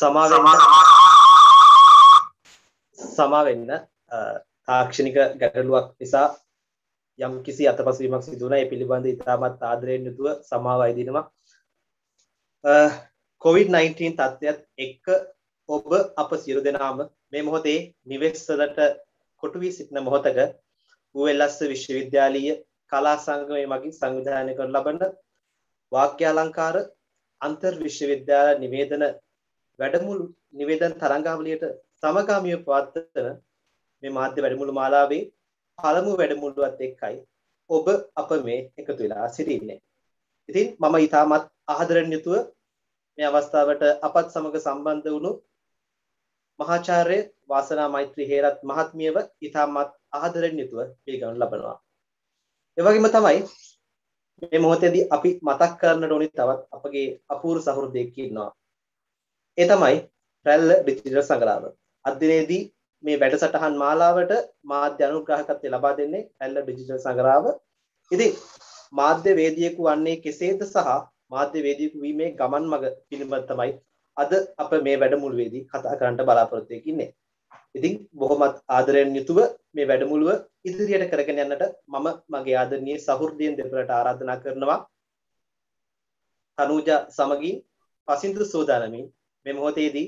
සමා වෙන්න සමා වෙන්න තාක්ෂණික ගැටලුවක් නිසා යම් කිසි අතපසුවීමක් සිදු වුණා ඒ පිළිබඳ ඉතාමත් ආදරයෙන් යුතුව සමාව අයදිනවා COVID-19 තත්ත්වයත් එක්ක ඔබ අප සියලු දෙනාම මේ මොහොතේ නිවෙස්වලට කොටු වී සිටින මොහොතක ULS විශ්වවිද්‍යාලීය කලා සංගමය මගින් සංවිධානය කර ලබන වාක්‍යාලංකාර අන්තර් විශ්වවිද්‍යාල නිවේදන වැඩමුළු නිවේදන් තරංගාවලියට සමගාමීව පවත්වන මේ මාධ්‍ය වැඩමුළු මාලාවේ පළමු වැඩමුළුවත් එක්කයි ඔබ අප මේ එකතු වෙලා සිටින්නේ. ඉතින් මම ඉතාමත් ආදරෙන් යුතුව මේ අවස්ථාවට අපත් සමග සම්බන්ධ වුණු මහාචාර්ය වාසනා මෛත්‍රී හේරත් මහත්මියව ඉතාමත් ආදරෙන් යුතුව පිළිගනු ලබනවා. ඒ වගේම තමයි මේ මොහොතේදී අපි මතක් කරන්නට ඕනි තවත් අපගේ අපූර්ව සහෘදෙක් ඉන්නවා. ඒ තමයි රැල්ල ඩිජිටල් සංග්‍රාම. අද දිනේදී මේ වැඩසටහන් මාලාවට මාධ්‍ය අනුග්‍රාහකත්වය ලබා දෙන්නේ රැල්ල ඩිජිටල් සංග්‍රාම. ඉතින් මාධ්‍ය වේදිකු වන්නේ කෙසේද සහ මාධ්‍ය වේදිකු වීමේ ගමන් මඟ පිළිබඳ තමයි අද අප මේ වැඩමුළුවේදී කතා කරන්න බලාපොරොත්තු වෙන්නේ. ඉතින් බොහොමත් ආදරයෙන් යුතුව මේ වැඩමුළුව ඉදිරියට කරගෙන යන්නට මම මගේ ආදරණීය සහෘදයෙන් දෙපළට ආරාධනා කරනවා. තනුජා සමගින් පසින්දු සෝදානමින් මේ මොහොතේදී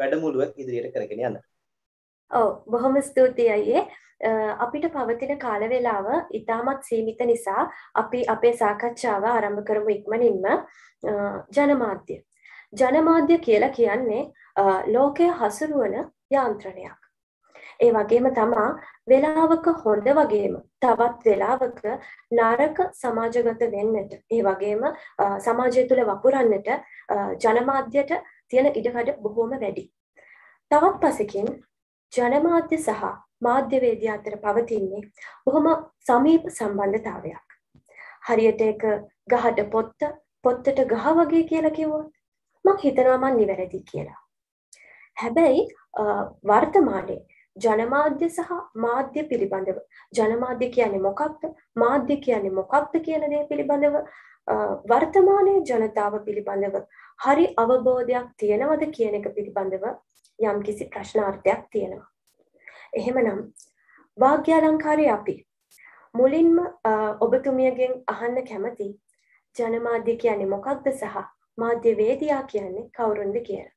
වැඩමුළුවක් ඉදිරියට කරගෙන යන්න. ඔව් බොහොම ස්තුතියි අයියේ. අපිට පවතින කාල වේලාව ඉතාමත් සීමිත නිසා අපි අපේ සාකච්ඡාව ආරම්භ කරමු ඉක්මනින්ම ජනමාධ්‍ය. ජනමාධ්‍ය කියලා කියන්නේ ලෝකය හසුරුවන යාන්ත්‍රණයක්. ඒ වගේම තමා වෙලාවක හොඳ වගේම තවත් වෙලාවක නරක සමාජගත වෙන්නට ඒ වගේම සමාජය තුළ වපුරන්නට ජනමාධ්‍යට තියෙන ඉඩකඩ බොහෝම වැඩි. තවත් පසකින් ජනමාධ්‍ය සහ මාධ්‍යවේදී අතර පවතින්නේ බොහොම සමීප සම්බන්ධතාවයක්. හරියට එක ගහට පොත්ත පොත්තට ගහ වගේ කියලා කිව්වොත් මං හිතනවා මං නිවැරදි කියලා. හැබැයි වර්තමානයේ ජනමාධ්‍ය සහ මාධ්‍ය පිළිබඳව ජනමාධ්‍ය කියන්නේ මොකක්ද මාධ්‍ය කියන්නේ මොකක්ද කියන දේ පිළිබඳව වර්තමානයේ ජනතාව පිළිබඳව හරි අවබෝධයක් තියෙනවද කියන එක පිළිබඳව යම්කිසි ප්‍රශ්නාර්ථයක් තියෙනවා එහෙමනම් වාග්යාලංකාරයේ අපි මුලින්ම ඔබතුමියගෙන් අහන්න කැමති ජනමාධ්‍ය කියන්නේ මොකක්ද සහ මාධ්‍යවේදියා කියන්නේ කවුරුන්ද කියලා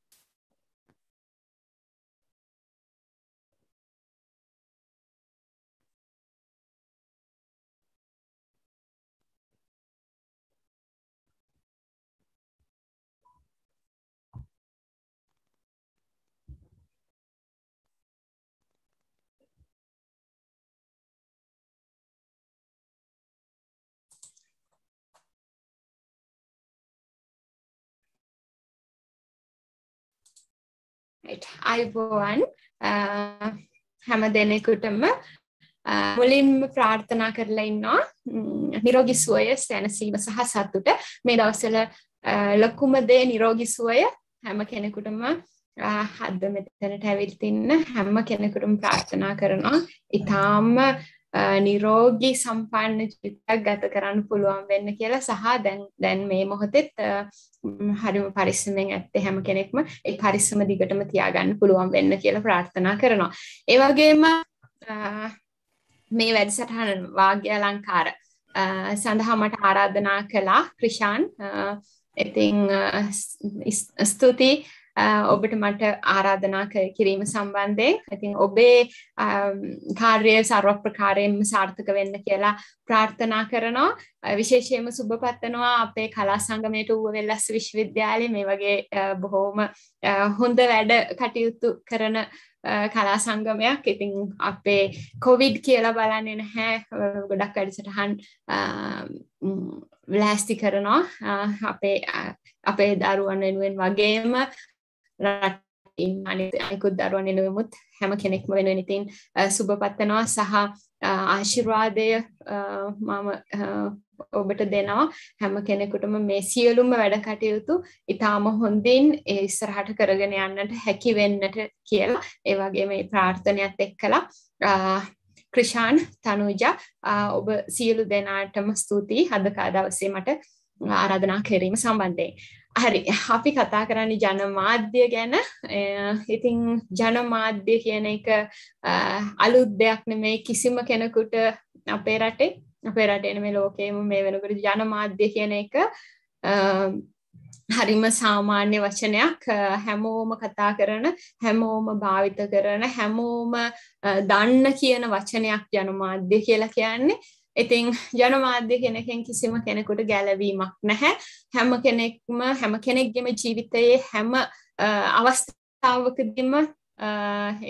අයිබෝවන් හැම දෙනෙකුටම මුලින්ම ප්‍රාර්ථනා කරලා ඉන්නවා නිරෝගි සුවය සැනසීම සහ සතුට මේ දවසල ලොකුම දේ නිරෝගි සුවය හැම කෙනෙකුටම හද්ද මෙතනට ඇවිල්තින්න හැම කෙනෙකුටම ප්‍රාර්ථනා කරනවා ඉතාම නිරෝගී සම්පන්න ජීවිතයක් ගත කරන්න පුළුවන් වෙන්න කියලා සහ දැන් දැන් මේ මොහොතෙත් හරිම පරිස්සමෙන් ඇත්තේ හැම කෙනෙක්ම ඒ පරිස්සම දිගටම තියාගන්න පුළුවන් වෙන්න කියලා ප්‍රාර්ථනා කරනවා. ඒ වගේම මේ වැඩසටහන වාග්ය අලංකාර සඳහා මට ආරාධනා කළා ක්‍රිෂාන්. ඉතින් ස්තුතියි ඔබට මට ආරාධනා කිරීම සම්බන්ධයෙන් ඉතින් ඔබේ කාර්ය සර්ව ප්‍රකාරයෙන්ම සාර්ථක වෙන්න කියලා ප්‍රාර්ථනා කරනවා විශේෂයෙන්ම සුබපත්වනවා අපේ කලා සංගමයට ඌව වෙල්ලස් විශ්වවිද්‍යාලය මේ වගේ බොහෝම හොඳ වැඩ කටයුතු කරන කලා සංගමයක් ඉතින් අපේ කොවිඩ් කියලා බලන්නේ නැහැ ගොඩක් වැඩසටහන් ලෑස්ති කරනවා අපේ අපේ දරුවන් වෙනුවෙන් වගේම අනිකුත් දරුවන් එනුවමුත් හැම කෙනෙක්ම වෙන ඉතින් සුභපත්තනවා සහ ආශිර්වාදය මම ඔබට දෙනවා හැම කෙනෙකුටම මේ සියලුම වැඩ කටයුතු ඉතාම හොඳින් ඒ ඉස්සරහට කරගෙන යන්නට හැකි වෙන්නට කියලා ඒ වගේ මේ ප්‍රාර්ථනයත් එක්කලා ක්‍රිෂාන් තනුජ ඔබ සියලු දෙනාටම ස්තුතියි හදකා දවසේ මට ආරාධනා කිරීම සම්බන්ධයෙන් හරි අපි කතා කරන්න ජනමාධ්‍ය ගැන ඉතිං ජනමාධ්‍ය කියන එක අලුත් දෙයක් නෙමේ කිසිම කෙනෙකුට අපේ රටේ අපේ රටේන මේ ලෝකයේම මේ වෙනකට ජනමාධ්‍ය කියන එක හරිම සාමාන්‍ය වචනයක් හැමෝම කතා කරන හැමෝම භාවිත කරන හැමෝම දන්න කියන වචනයක් ජනමාධ්‍ය කියලා කියන්නේ ඉතිං ජනමාධ්‍ය කෙනකෙන් කිසිම කෙනෙකුට ගැලවීමක් නැහැ හැම කෙනෙක්ම හැම කෙනෙක්ගෙම ජීවිතයේ හැම අවස්ථාවකදම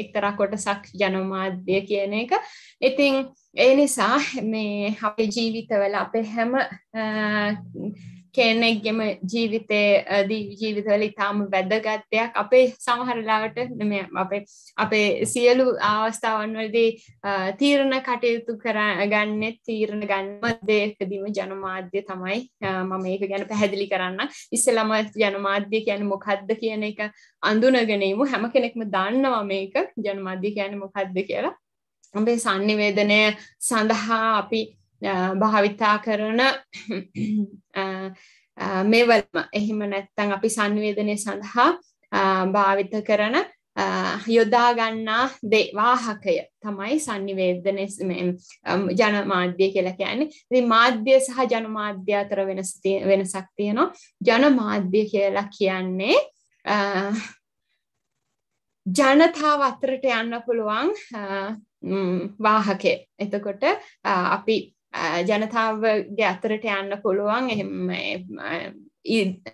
එක්තරා කොටසක් ජනමාධ්‍ය කියන එක ඉතිං ඒ නිසා මේ අපේ ජීවිතවල අපේ හැම කෙනෙක්ගෙම ජීවිතය දී ජීවිතවල ඉතාම වැදගත්වයක් අපේ සමහරලාවට මෙම අපේ අපේ සියලු අවස්ථාවන්වලදී තීරණ කටයුතු කර ගන්න තීරණ ගන්නම දේකදීම ජනමාධ්‍ය තමයි මම ඒක ගැන පැහැදිලි කරන්න ඉස්සලම ජනමාධ්‍ය කියන මොකක්ද කියන එක අඳුනගෙනීම හැම කෙනෙක්ම දන්නවා මේක ජනමාධ්‍ය කියන මොකක්ද කියලා අපේ සංනිවේදනය සඳහා අපි භාවිතා කරන මේවල්ම එහෙම නැත්තං අපි සංවේදනය සඳහා භාවිත කරන යොදාගන්නා දේවාහකය තමයි සංනිවේදනය ජනමාධ්‍ය කියලා කියන්නේ. ඉතින් මාධ්‍ය සහ ජනමාධ්‍ය අතර වෙනස වෙනසක් තියෙනවා. ජනමාධ්‍ය කියලා කියන්නේ ජනතාව අතරට යන්න පුළුවන් වාහකය. එතකොට අපි ජනතාව ගැතරට යන්න පුළුවන් එහෙම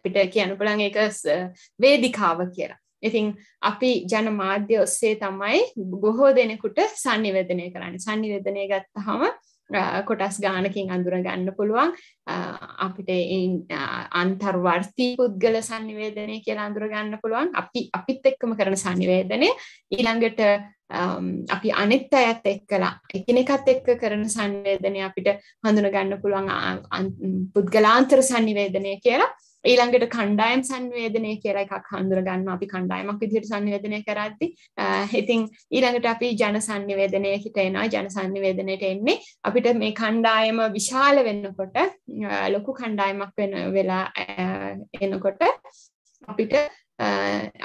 පිට කියන්න පුළන් එක වේදිකාව කියලා. ඉතින් අපි ජනමාධ්‍ය ඔස්සේ තමයි බොහෝ දෙනෙකුට සංනිවදනය කරන්න සංනිවදනය ගත්තහම කොටස් ගානකින් අඳුර ගන්න පුළුවන් අපිට අන්තර්වර්තී පුද්ගල සංනිවේදනය කියලා අඳුර ගන්න පුළුවන් අපි අපිත් එක්කම කරන සංනිවේදනය ඊළඟට අපි අනෙත් අයත් එක්කලා එකිනෙකත් එක්ක කරන සංවේදනය අපිට හඳුන ගන්න පුළුවන් පුද්ගලාන්තර සංනිවේදනය කියලා ඊළඟට කණ්ඩායම් සංවේදනය කියලා එකක් හඳුරගන්න අපි කණ්ඩායමක් විදිහට සංවේදනය කරද්දි ඉතින් ඊළඟට අපි ජන සංනිවේදනයකට එනවා ජන සංනිවේදනයට එන්නේ අපිට මේ කණ්ඩායම විශාල වෙන්නකොට ලොකු කණ්ඩායමක් වෙන වෙලා එනකොට අපිට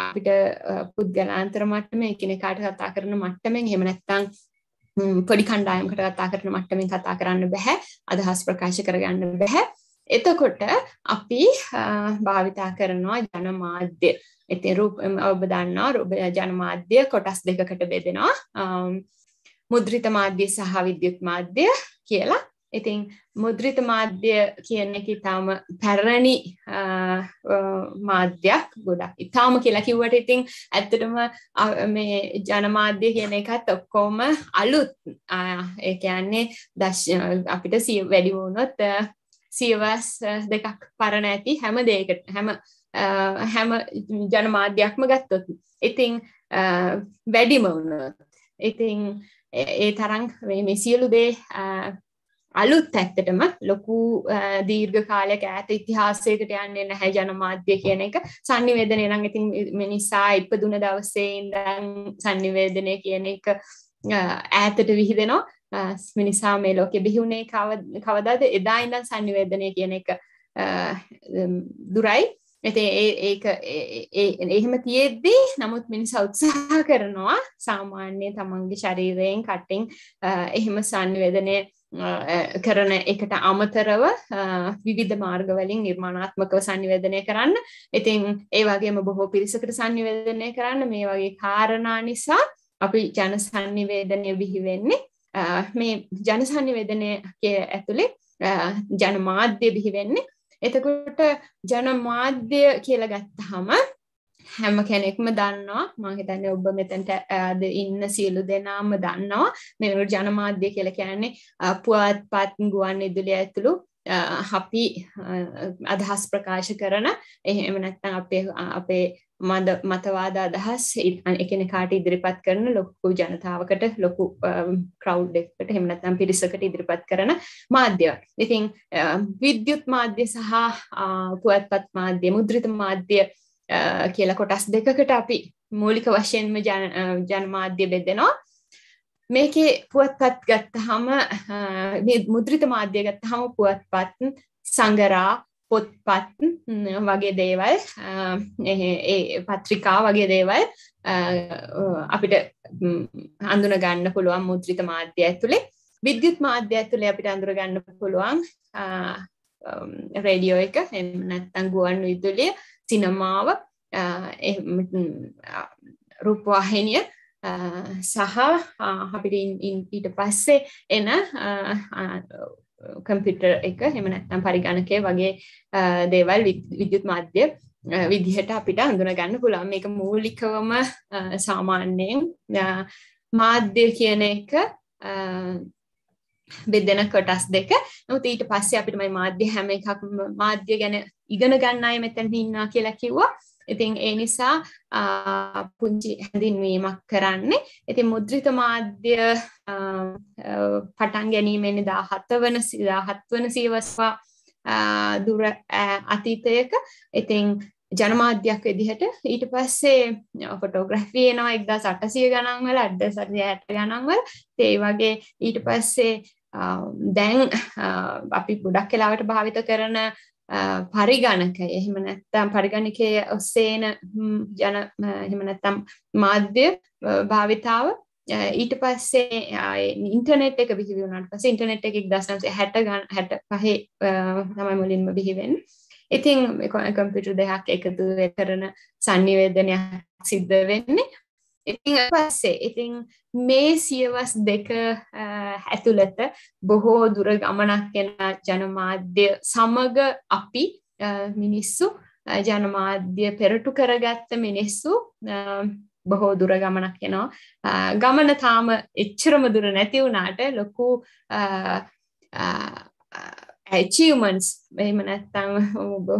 අපිට පුද්ගලාන්තර මට්ටම එකිනෙකාට කතා කරන මට්ටමෙන් එහෙම නැත්නම් පොඩි කණ්ඩායමකට කතා කරන මට්ටමින් කතා කරන්න බැහැ අදහස් ප්‍රකාශ කරගන්න බැහැ එතකොට අපි භාවිතා කරනවා ජනමාධ්‍ය එති රූප ඔබ දන්නවා රූප ජනමාධ්‍ය කොටස් දෙකකට බෙදෙනවා මුද්‍රිත මාධ්‍ය සහ විද්‍යුත් මාධ්‍ය කියලා ඉතින් මුද්‍රිත මාධ්‍ය කියන එක ඉතාම පැරණි මාධ්‍යයක් ගොඩක් ඉතාම කියලා කිව්වට ඉතින් ඇත්තටම මේ ජනමාධ්‍ය කියන එකත් ඔක්කොම අලුත් ඒ කියන්නේ අපිට වැඩි වුණොත් සියවස් දෙකක් පරණ ඇති හැම දේකට හැම හැම ජනමාධ්‍යයක්ම ගත්තොත් ඉතිං වැඩිම වුණ ඉතිං ඒ තරන් මේ සියලු දේ අලුත් ඇත්තටම ලොකු දීර්ඝ කාලයක් ඇත ඉතිහාසයකට යන්නේ නැහැ ජනමාධ්‍ය කියන එක සංනිවේදනය නම් ඉතින් මිනිසා ඉපදුන දවසේ ඉඳන් සංනිවේදනය කියන එක ඈතට විහිදෙනවා මිනිසා මේ ලෝකෙ බිහිවුණේ කවදාද එදා ඉඳන් සංනිවේදනය කියන එක දුරයි ඇති ඒක එහෙම තියෙද්දී නමුත් මිනිස උත්සාහ කරනවා සාමාන්‍ය තමන්ගේ ශරීරයෙන් කට්ටෙන් එහෙම සංවේදනය කරන එකට අමතරව විවිධ මාර්ගවලින් නිර්මාණාත්මකව සංනිවේදනය කරන්න ඉතින් ඒ වගේම බොහෝ පිරිසකට සංනිවේදනය කරන්න මේ වගේ කාරණා නිසා අපි ජන සංනිවේදනය බිහිවෙන්නේ මේ ජනසන්නිවේදනයගේ ඇතුළේ ජනමාධ්‍ය බිහිවෙන්නේ එතකොට ජනමාධ්‍ය කියල ගත්තහම හැම කෙනෙක්ම දන්නවා මහිතන්න ඔබ මෙතැන්ට ද ඉන්න සියලු දෙනාම දන්නවා මෙවරු ජනමාධ්‍ය කියල කියන්නේ පුවත් පත් ගුවන් ඉදුලිය ඇතුළු අපි අදහස් ප්‍රකාශ කරන එහෙම නැත්තන් අපේ අපේ මද මතවාද අදහස් එකනකාට ඉදිරිපත් කරන ලොක්කු ජනතාවකට ලොකු ක්‍රව් එකට හෙමනත්නම් පිරිසකට ඉදිරිපත් කරන මාධ්‍යව. ඉතින් විද්‍යුත් මාධ්‍ය සහ පුවත්පත් මාධ්‍ය මුද්‍රිත මාධ්‍ය කියල කොටස් දෙකකට අපි මූලික වශයෙන්ම ජනමාධ්‍ය බෙදෙනවා. මේකේ පුවත්පත් ගත්තහම මුද්‍රිත මාධ්‍ය ගත්තහම පුවත්පත් සංගරා පොත්පත් වගේ දේවල් පත්‍රිකා වගේ දේවල් අපිට හඳුන ගන්න පුළුවන් මුද්‍රිත මාධ්‍ය ඇතුළේ විද්‍යුත් මාධ්‍ය ඇතුළේ අපිට අඳුර ගන්න පුළුවන් රේඩියෝ එක එම නැත්තං ගුවන් විදුලිය සිනමාව රුපවාහිනිය සහ අපිට ඊට පස්සේ එන කම්පිටර් එක හෙම නැත්නම් පරිගණකය වගේ දේවල් විද්‍යුත් මාධ්‍ය විදිහට අපිට හඳුනගන්න පුළුවන් මේක මූලිකවම සාමාන්‍යයෙන් මාධ්‍ය කියන එක බෙදෙන කොටස් දෙක නොත ඊට පස්සේ අපිට මේ මාධ්‍ය හැම එකක් මාධ්‍ය ගැන ඉගෙන ගන්න අය මෙතැන් ඉන්නා කියලා කිව්වා ඉතින් ඒ නිසා පුංචි හැඳින්වීමක් කරන්නේ. ඉතින් මුද්‍රිත මාධ්‍ය පටන් ගැනීමෙන් 17 වන 17 වන සියවස්වා දුර අතීතයක ඉතින් ජනමාධ්‍යයක් විදිහට ඊට පස්සේ ෆොටෝග්‍රැෆි එනවා 1800 ගණන් වල 1860 ගණන් වල ඒ වගේ ඊට පස්සේ දැන් අපි ගොඩක් වෙලාවට භාවිත කරන පරිගණකය එහෙම නැත්තම් පරිගණකය ඔස්සේන යන එහෙම නැත්තම් මාධ්‍ය භාවිතාව ඊට පස්සේ ඉන්ටනෙට් එක බිහි වුණාට පස්සේ ඉන්ටනෙට් එක 1960 ගන්න 65 තමයි මුලින්ම බිහි වෙන්නේ. ඉතින් කම්පියුටර් දෙකක් එකතු කරන sannivedanayak සිද්ධ වෙන්නේ. ඉතින් පස්සේ ඉතින් මේ සියවස් දෙක ඇතුළත බොහෝ දුර ගමනක් යන ජනමාධ්‍ය සමග අපි මිනිස්සු ජනමාධ්‍ය පෙරටු කරගත්ත මිනිස්සු බොහෝ දුර ගමනක් යනවා ගමන තාම එච්චරම දුර නැති වුණාට ලොකු ඇචීවමන්ස් මෙහෙම නැත්තං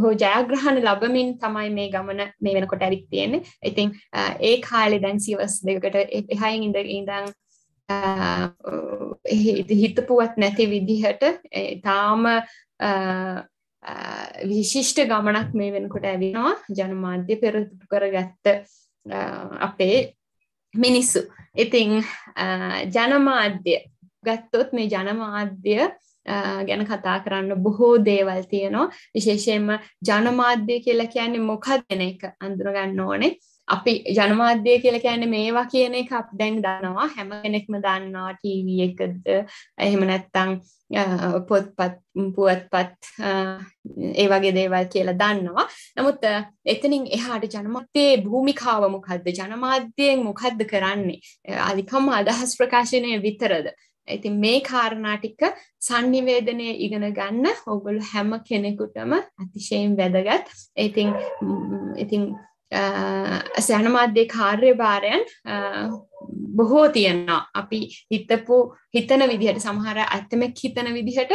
හෝ ජයග්‍රහණ ලබමින් තමයි මේ ගමන මේ වෙනකොට ඇවිත් තියෙන්නේ ඉතින් ඒ කාලෙ දැන් සිවස් දෙකට එහයින් ඉඳ ඉඳන් හිතපුුවත් නැති විදිහට තාම විශිෂ්ට ගමනක් මේ වෙනකොට ඇවිෙනවා ජනමාධ්‍ය පෙරතු කර ගත්ත අපේ මිනිස්සු. ඉතිං ජනමාධ්‍ය ගත්තොත් මේ ජනමාධ්‍ය ගැන කතා කරන්න බොහෝ දේවල් තියෙනවා විශේෂයෙන්ම ජනමාධ්‍ය කියලා කියන්නේ මොකක්දන එක අඳුරගන්න ඕනේ අපි ජනමාධ්‍යය කියලා කියන්නේ මේවා කියන එක අප දැන් දනවා හැම කෙනෙක්ම දන්නවා ටීවී එකද එහෙම නැත්තම් පොත්පත් පුවත්පත් ඒ වගේ දේවල් කියලා දන්නවා. නමුත් එතනින් එහාට ජනමාධ්‍යයේ භූමිකාව මොකද්ද? ජනමාධ්‍යයෙන් මොකද්ද කරන්නේ? අධිකම අදහස් ප්‍රකාශනය විතරද? ඉතින් මේ කාරණා ටික sannivedanaya ඉගෙන ගන්න ඕගොල්ලෝ හැම කෙනෙකුටම අතිශයින් වැදගත්. ඉතින් ඉතින් සැනමාධ්‍ය කාර්යභාරයන් බොහෝ තියෙනවා. අපි හිතපු හිතන විදිහට සමහර අත්මෙක් හිතන විදිහට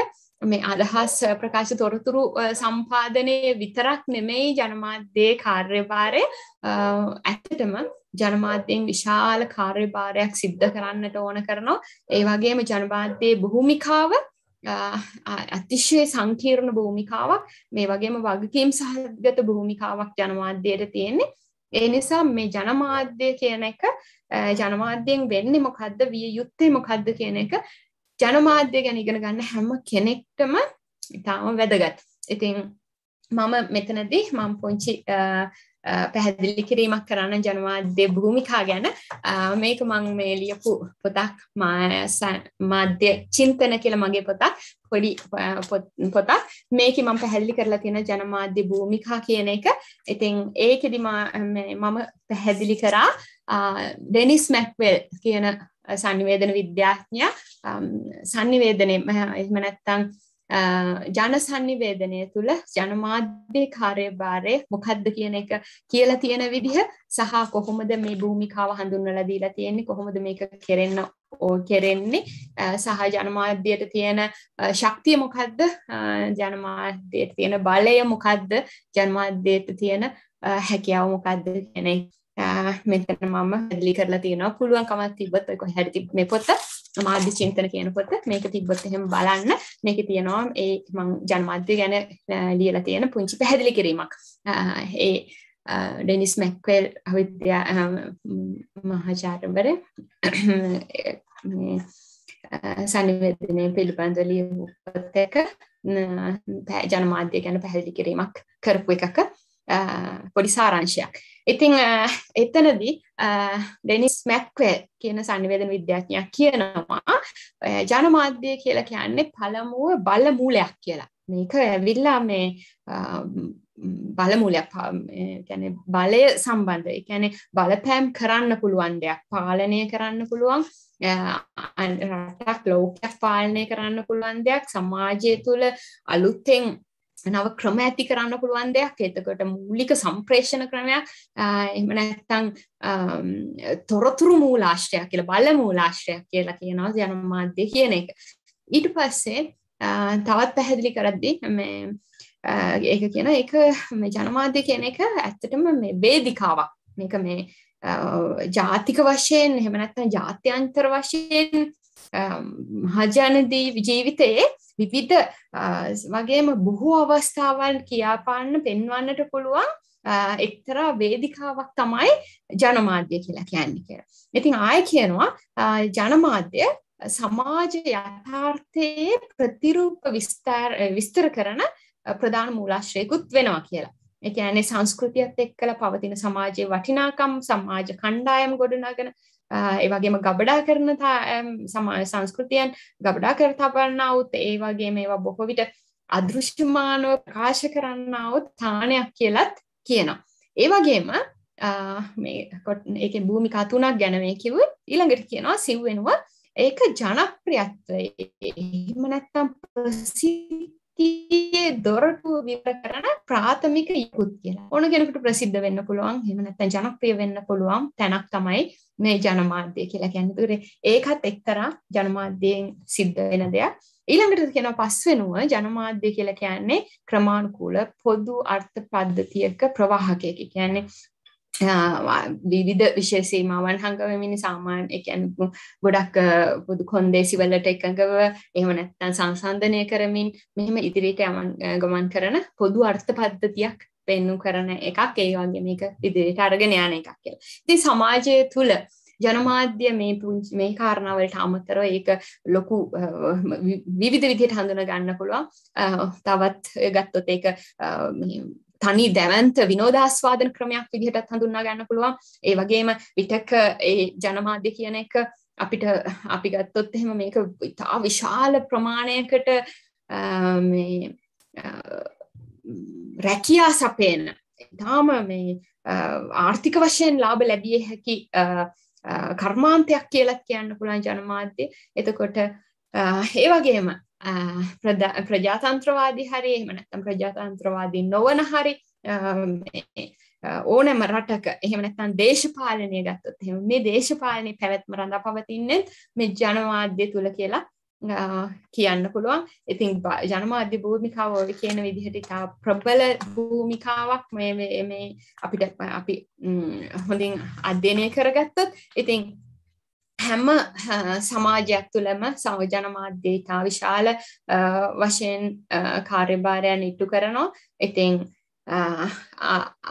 මේ අදහස් ප්‍රකාශ තොරතුරු සම්පාදනය විතරක් නෙමෙයි ජනමාධ්‍යයේ කාර්යභාරය ඇත්තටම ජනමාධ්‍යයෙන් විශාල කාර්යභාරයක් සිද්ධ කරන්නට ඕන කරනවා. ඒ වගේම ජනමාධ්‍යයේ භූමිකාව අතිශය සංකීර්ණ භූමිකාවක් මේ වගේම වගකීම් සහගත භූමිකාවක් ජනමාධ්‍යයට තියෙන්නේ. ඒ නිසා මේ ජනමාධ්‍ය කියන එක ජනමාධ්‍යයෙන් වෙන්නේ මොකද්ද විය යුත්තේ මොකද්ද කියන එක ජනමාධ්‍ය ගැන ඉගෙන ගන්න හැම කෙනෙක්ටම ඉතාම වැදගත්. ඉතින් මම මෙතනදී මම පුංචි පැහැදිලි කිරීමක් කරන්න ජනමාධ්‍ය භූමිකා ගැන මේක මං මේ ලියපු පොතක් මාධ්‍ය චින්තන කියලා මගේ පොතක් පොඩි පොතක් මේක මම පැහැදිලි කරලා තියෙන ජනමාධ්‍ය භූමිකා කියන එක ඉතින් ඒකෙදි මම පැහැදිලි කරා ඩෙනිස් මැක්වෙල් කියන සංනිවේදන විද්‍යාඥයා සංනිවේදනය එහෙම නැත්තම් ජන සංනිවේදනය තුළ ජනමාධ්‍යයේ කාර්යභාරය මොකද්ද කියන එක කියලා තියෙන විදිහ සහ කොහොමද මේ භූමිකාව හඳුන්වලා දීලා තියෙන්නේ කොහොමද මේක කෙරෙන්න කෙරෙන්නේ සහ ජනමාධ්‍යයට තියෙන ශක්තිය මොකද්ද ජනමාධ්‍යයට තියෙන බලය මොකද්ද ජනමාධ්‍යයට තියෙන හැකියාව මොකද්ද කියන එක මෙතන මම පැදලි කරලා තියෙනවා පුළුවන් කමක් තිබ්බත් ඔය කොහේ හරි තිබ්බ මේ පොත මාධ්‍ය චින්තන කියන පොත මේක තිබ්බොත් එහෙම බලන්න මේක තියෙනවා ඒ මම ජනමාධ්‍ය ගැන ලියලා තියෙන පුංචි පැහැදිලි කිරීමක් ඒ ඩෙනිස් මැක්වෙල් අවිද්‍යා මහාචාර්යවර මේ සංවේදනය පිළිබඳව ලියපු පොතක ජනමාධ්‍ය ගැන පැහැදිලි කිරීමක් කරපු එකක පොඩි සාරංශයක්. ඉතිං එතනදී ඩෙනිස් මැක්වේ කියන සනිවේදන විද්‍යාඥයක් කියනවා ජනමාධ්‍යය කියලා කියන්නේ පළමුුව බලමූලයක් කියලා. මේක ඇවිල්ලා මේ බලමූලයක් ගැන බලය සම්බන්ධ එකැනෙ බලපෑම් කරන්න පුළුවන් දෙයක් පාලනය කරන්න පුළුවන් රටක් ලෝකයක් පාලනය කරන්න පුළුවන් දෙයක් සමාජය තුළ අලුත්තෙන් නව ක්‍රම ඇති කරන්න පුළුවන් දෙයක් එතකොට මූලික සම්ප්‍රේෂණ ක්‍රමයක් එහෙම නැත්නම් තොරතුරු මූලාශ්‍රයක් කියලා බල මූලාශ්‍රයක් කියලා කියනවා ජනමාධ්‍ය කියන එක. ඊට පස්සේ තවත් පැහැදිලි කරද්දී මේ ඒක කියන එක මේ ජනමාධ්‍ය කියන එක ඇත්තටම මේ වේදිකාවක්. මේක මේ ජාතික වශයෙන් එහෙම නැත්නම් ජාත්‍යන්තර වශයෙන් මහජනදී ජීවිතයේ විවිධ වගේම බොහෝ අවස්ථාවන් කියාපාන්න පෙන්වන්නට පුළුවන් එක්තරා වේදිකාවක් තමයි ජනමාධ්‍ය කියලා කියන්නේ කියලා. ඉතින් ආය කියනවා ජනමාධ්‍ය සමාජ යථාර්ථයේ ප්‍රතිරූප විස්තර විස්තර කරන ප්‍රධාන මූලාශ්‍රයකුත් වෙනවා කියලා. ඒ කියන්නේ සංස්කෘතියත් එක්කලා පවතින සමාජයේ වටිනාකම් සමාජ කණ්ඩායම් ගොඩනගන ඒවගේම ගබඩා කරන සමා සංස්කෘතියන් ගබඩා කර තබන්නවත් ඒවගේ මේවා බොහෝ විට අදෘශ්‍යමානව ප්‍රකාශ කරන්නවත් තානයක් කියලත් කියනවා. ඒවගේම එක භූමිකා තුනක් ගැනමේ කිව ඊළඟට කියනවා සිව්වෙනවා ඒක ජනප්‍රියත්වය එහෙම නැත්තම් ප්‍රසිද්ධ වෘත්තියේ දොරටුව විවර කරන ප්‍රාථමික ඉකුත් කියලා. ඕන කෙනෙකුට ප්‍රසිද්ධ වෙන්න පුළුවන්, එහෙම නැත්නම් ජනප්‍රිය වෙන්න පුළුවන් තැනක් තමයි මේ ජනමාධ්‍ය කියලා කියන්නේ. ඒකත් එක්තරා ජනමාධ්‍යයෙන් සිද්ධ වෙන දෙයක්. ඊළඟට කියනවා පස්වෙනුව ජනමාධ්‍ය කියලා කියන්නේ ක්‍රමානුකූල පොදු අර්ථ පද්ධතියක ප්‍රවාහකයක. කියන්නේ විවිධ විශේසීමාවන් හඟවමිනි සාමාන්‍ය එකැන ගොඩක් බුදු කොන්දේසි වලට එකඟව එහම නැත්තන් සංසන්ධනය කරමින් මෙහෙම ඉදිරිට යමන් ගමන් කරන පොදු අර්ථ පද්ධතියක් පෙන්නු කරන එකක් ඒ වගේ මේක ඉදිරිට අරගෙන යන එකක් කියලා. ඉතින් සමාජය තුළ ජනමාධ්‍ය මේ පුංචි මේ කාරණාවලට අමතරව ඒක ලොකු විවිධ විදිහට හඳුන ගන්න පුළුවන්. තවත් ගත්තොත් ඒක තනි දැවන්ත විනෝදාස්වාදන ක්‍රමයක් විදිහටත් හඳුන්වා ගන්න පුළුවන්. ඒ වගේම විතක ඒ ජනමාධ්‍ය කියන එක අපිට අපි ගත්තොත් එහෙම මේක ඉතා විශාල ප්‍රමාණයකට මේ රැකියා සපයන ඉතාම මේ ආර්ථික වශයෙන් ලාභ ලැබිය හැකි කර්මාන්තයක් කියලත් කියන්න පුළුවන් ජනමාධ්‍ය. එතකොට ඒ වගේම ප්‍රජාතන්ත්‍රවාදි හරි එහෙම නැත්නම් ප්‍රජාතන්ත්‍රවාදී නොවන හරි ඕනෑම රටක එහෙම නැත්නම් දේශපාලනය ගත්තොත් එහෙම මේ දේශපාලනයේ පැවැත්ම රඳා පවතින්නේ මේ ජනමාධ්‍ය තුල කියලා කියන්න පුළුවන්. ඉතින් ජනමාධ්‍ය භූමිකාව ඔය කියන විදිහට ඉතා ප්‍රබල භූමිකාවක් මේ මේ අපිට අපි හොඳින් අධ්‍යයනය කරගත්තොත් ඉතින් හැම සමාජයක් තුළම සංවජන මාධ්‍යයේ තා විශාල වශයෙන් කාර්යභාරයන් ඉට්ටු කරනවා ඉතිං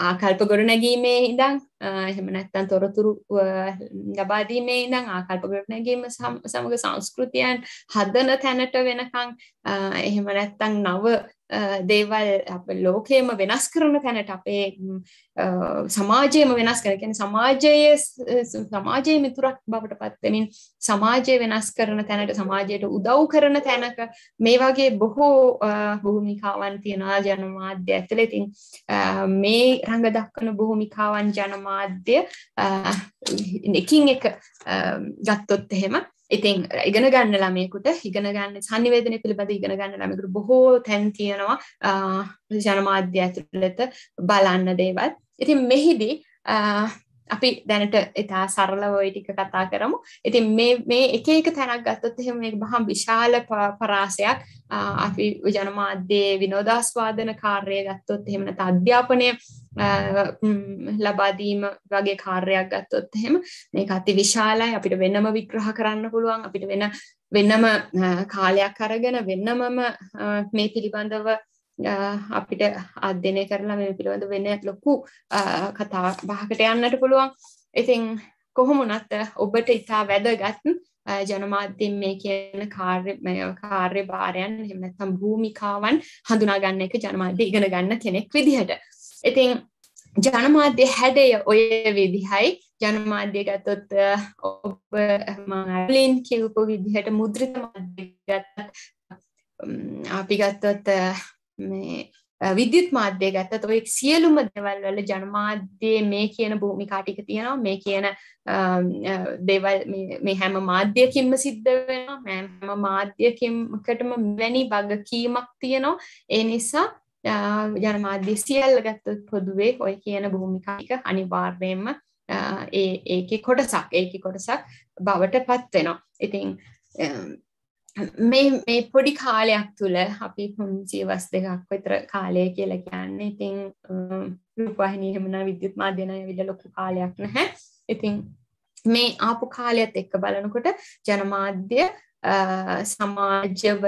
ආකල්ප ගොඩ නැගීමේ ඉඳං එහෙම නැත්තන් තොරතුරු ලබාදීමේ ඉඳං ආකල්ප ගොඩ නැගීම සමඟ සංස්කෘතියන් හදන තැනට වෙනකං එහෙම නැත්තං නව දේවල් ලෝකයම වෙනස් කරන තැනට අපේ සමාජයම වෙනස් කරන කියන්නේ සමාජයේ සමාජයේ මිතුරක් බවට පත්වෙමින් සමාජය වෙනස් කරන තැනට සමාජයට උදව් කරන තැනක මේ වගේ බොහෝ භූමිකාවන් තියෙනවා ජනමාධ්‍ය ඇතුළේ ඉතින් මේ රඟ දක්වන භූමිකාවන් ජනමාධ්‍ය එකින් එක ගත්තොත් එහෙම ඉතින් ඉගෙන ගන්න ළමයකුට ඉගෙන ගන්න සනිවේදනය පිළිබඳ ඉගෙන ගන්න ළමයකුට බොහෝ තැන් තියෙනවා ජනමාධ්‍ය ඇතුළත බලන්න දේවල්. ඉතින් මෙහිදී අපි දැනට ඉතා සරලව ওই ටික කතා කරමු. ඉතින් මේ මේ එක එක තැනක් ගත්තොත් එහෙම මේක බහම් විශාල පරාසයක්. අපි ජනමාධ්‍යයේ විනෝදාස්වාදන කාර්යය ගත්තොත් එහෙම නැත්නම් අධ්‍යාපනය ලබා දීම වගේ කාර්යයක් ගත්තොත් එහෙම මේක අති විශාලයි. අපිට වෙනම විග්‍රහ කරන්න පුළුවන්. අපිට වෙන වෙනම කාලයක් අරගෙන වෙනමම මේ පිළිබඳව අපිට අධ්‍යනය කරලා මේ පිළිබඳ වෙන ලොකු කතා බහකට යන්නට පුළුවන් ඉතින් කොහොමුණත් ඔබට ඉතා වැදගත් ජනමාධ්‍යම් මේ කියන කාර්යමය කාර්ය භාරයන් හෙමනත්තම් භූමිකාවන් හඳුනාගන්න එක ජනමාධ්‍ය ඉගෙන ගන්න කෙනෙක් විදිහට ඉතින් ජනමාධ්‍ය හැඩය ඔය විදිහයි ජනමාධ්‍ය ගතොත් ඔබ මලින් කිව්පු විදිහට මුද්‍රිත මාධ්‍ය ගත්තත් අපි ගත්තොත් මේ විද්‍යුත් මාධ්‍යය ගත්තත් ඔය සියලුම දේවල් වල ජනමාධ්‍යයේ මේ කියන භූමිකා ටික තියෙනවා මේ කියන දේවල් මේ හැම මාධ්‍යකින්ම සිද්ධ වෙනවා හැම මාධ්‍යකින්කටම වැනි වගකීමක් තියෙනවා ඒ නිසා ජනමාධ්‍ය සියල්ල ගත්තොත් පොදුවේ ඔය කියන භූමිකා ටික අනිවාර්යයෙන්ම ඒ ඒකේ කොටසක් ඒකේ කොටසක් බවට පත් වෙනවා ඉතින් මේ මේ පොඩි කාලයක් තුළ අපි ජීවස් දෙකක් විතර කාලය කියලා කියන්න ඉතිං රූපහිනීහමන විද්‍යුත් මාධ්‍යනය විල ලොකු කාලයක් නැහැ ඉතිං මේ ආපු කාලයක්ත් එක්ක බලනකොට ජනමාධ්‍ය සමාජව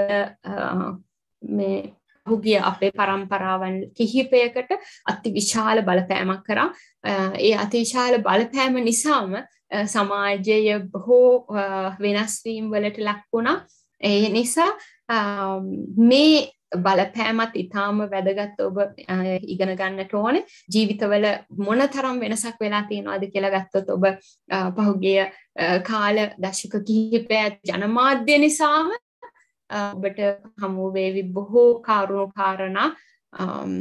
මේ හුගිය අපේ පරම්පරාවන් කිහිපයකට අති විශාල බලපෑමක් කරා ඒ අතිවිශාල බලපෑම නිසාම සමාජය බොහෝ වෙනස්වීම් වලට ලක්වුණා ඒ නිසා මේ බලපෑමත් ඉතාම වැදගත් ඔබ ඉගෙන ගන්නට ඕන ජීවිතවල මොන තරම් වෙනසක් වෙලා තියෙනවාද කියලා ගත්තොත් ඔබ පහුගිය කාල දශක කිහිපය ජනමාධ්‍ය නිසාම ඔබට හමුවේවි බොහෝ කාරුණු කාරණා Um,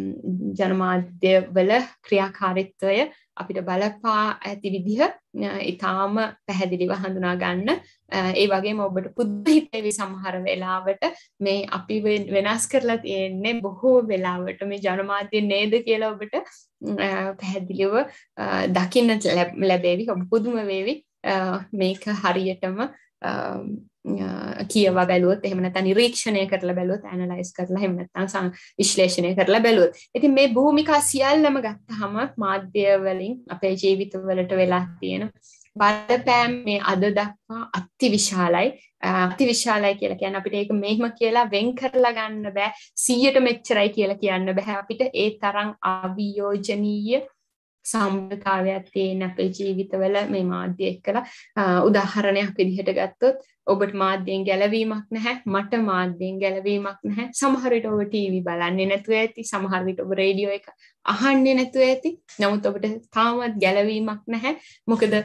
ජනමාධ්‍යවල ක්‍රියාකාරිත්වය අපිට බලපා ඇති විදිහ ඉතාම පැහැදිලිව හඳුනා ගන්න ඒ වගේම ඔබට පුද්හිතවි සමහර වෙලාවට මේ අපි වෙනස් කරලා තියෙන්නේ බොහෝ වෙලාවට මේ ජනමාධ්‍ය නේද කියලා ඔබට පැහැදිලිව දකින්න ලැබේවි ඔබ පුදුම වේවි මේක හරියටම Um, uh, කියවා බැලුවත් එහෙම නැත්නම් නිරීක්ෂණය කරලා බැලුවත් ඇනලයිස් කරලා එහෙම නැත්නම් විශ්ලේෂණය කරලා බැලුවොත්. ඉතින් මේ භූමිකා සියල්ලම ගත්තහම මාධ්‍ය වලින් අපේ ජීවිතවලට වෙලා තියෙන බලපෑම් මේ අද දක්වා අතිවිශාලයි. Uh, අතිවිශාලයි කියලා කියන්නේ අපිට ඒක මෙහෙම කියලා වෙන් කරලා ගන්න බෑ. 100ට මෙච්චරයි කියලා කියන්න බෑ. අපිට ඒ තරම් අවියෝජනීය සම්බකාවයක් තියෙන අපේ ජීවිතවල මේ මාධ්‍ය එක්කලා උදාහරණයක් විදිහට ගත්තොත් ඔබට මාධ්‍යයෙන් ගැලවීමක් නැහැ මට මාධ්‍යයෙන් ගැලවීමක් නැහැ සමහර විට ඔබ ටීවී බලන්නේ නැතුව ඇති සමහර විට ඔබ රේඩියෝ එක අහන්නේ නැතුව ඇති නමුත් ඔබට තාමත් ගැලවීමක් නැහැ මොකද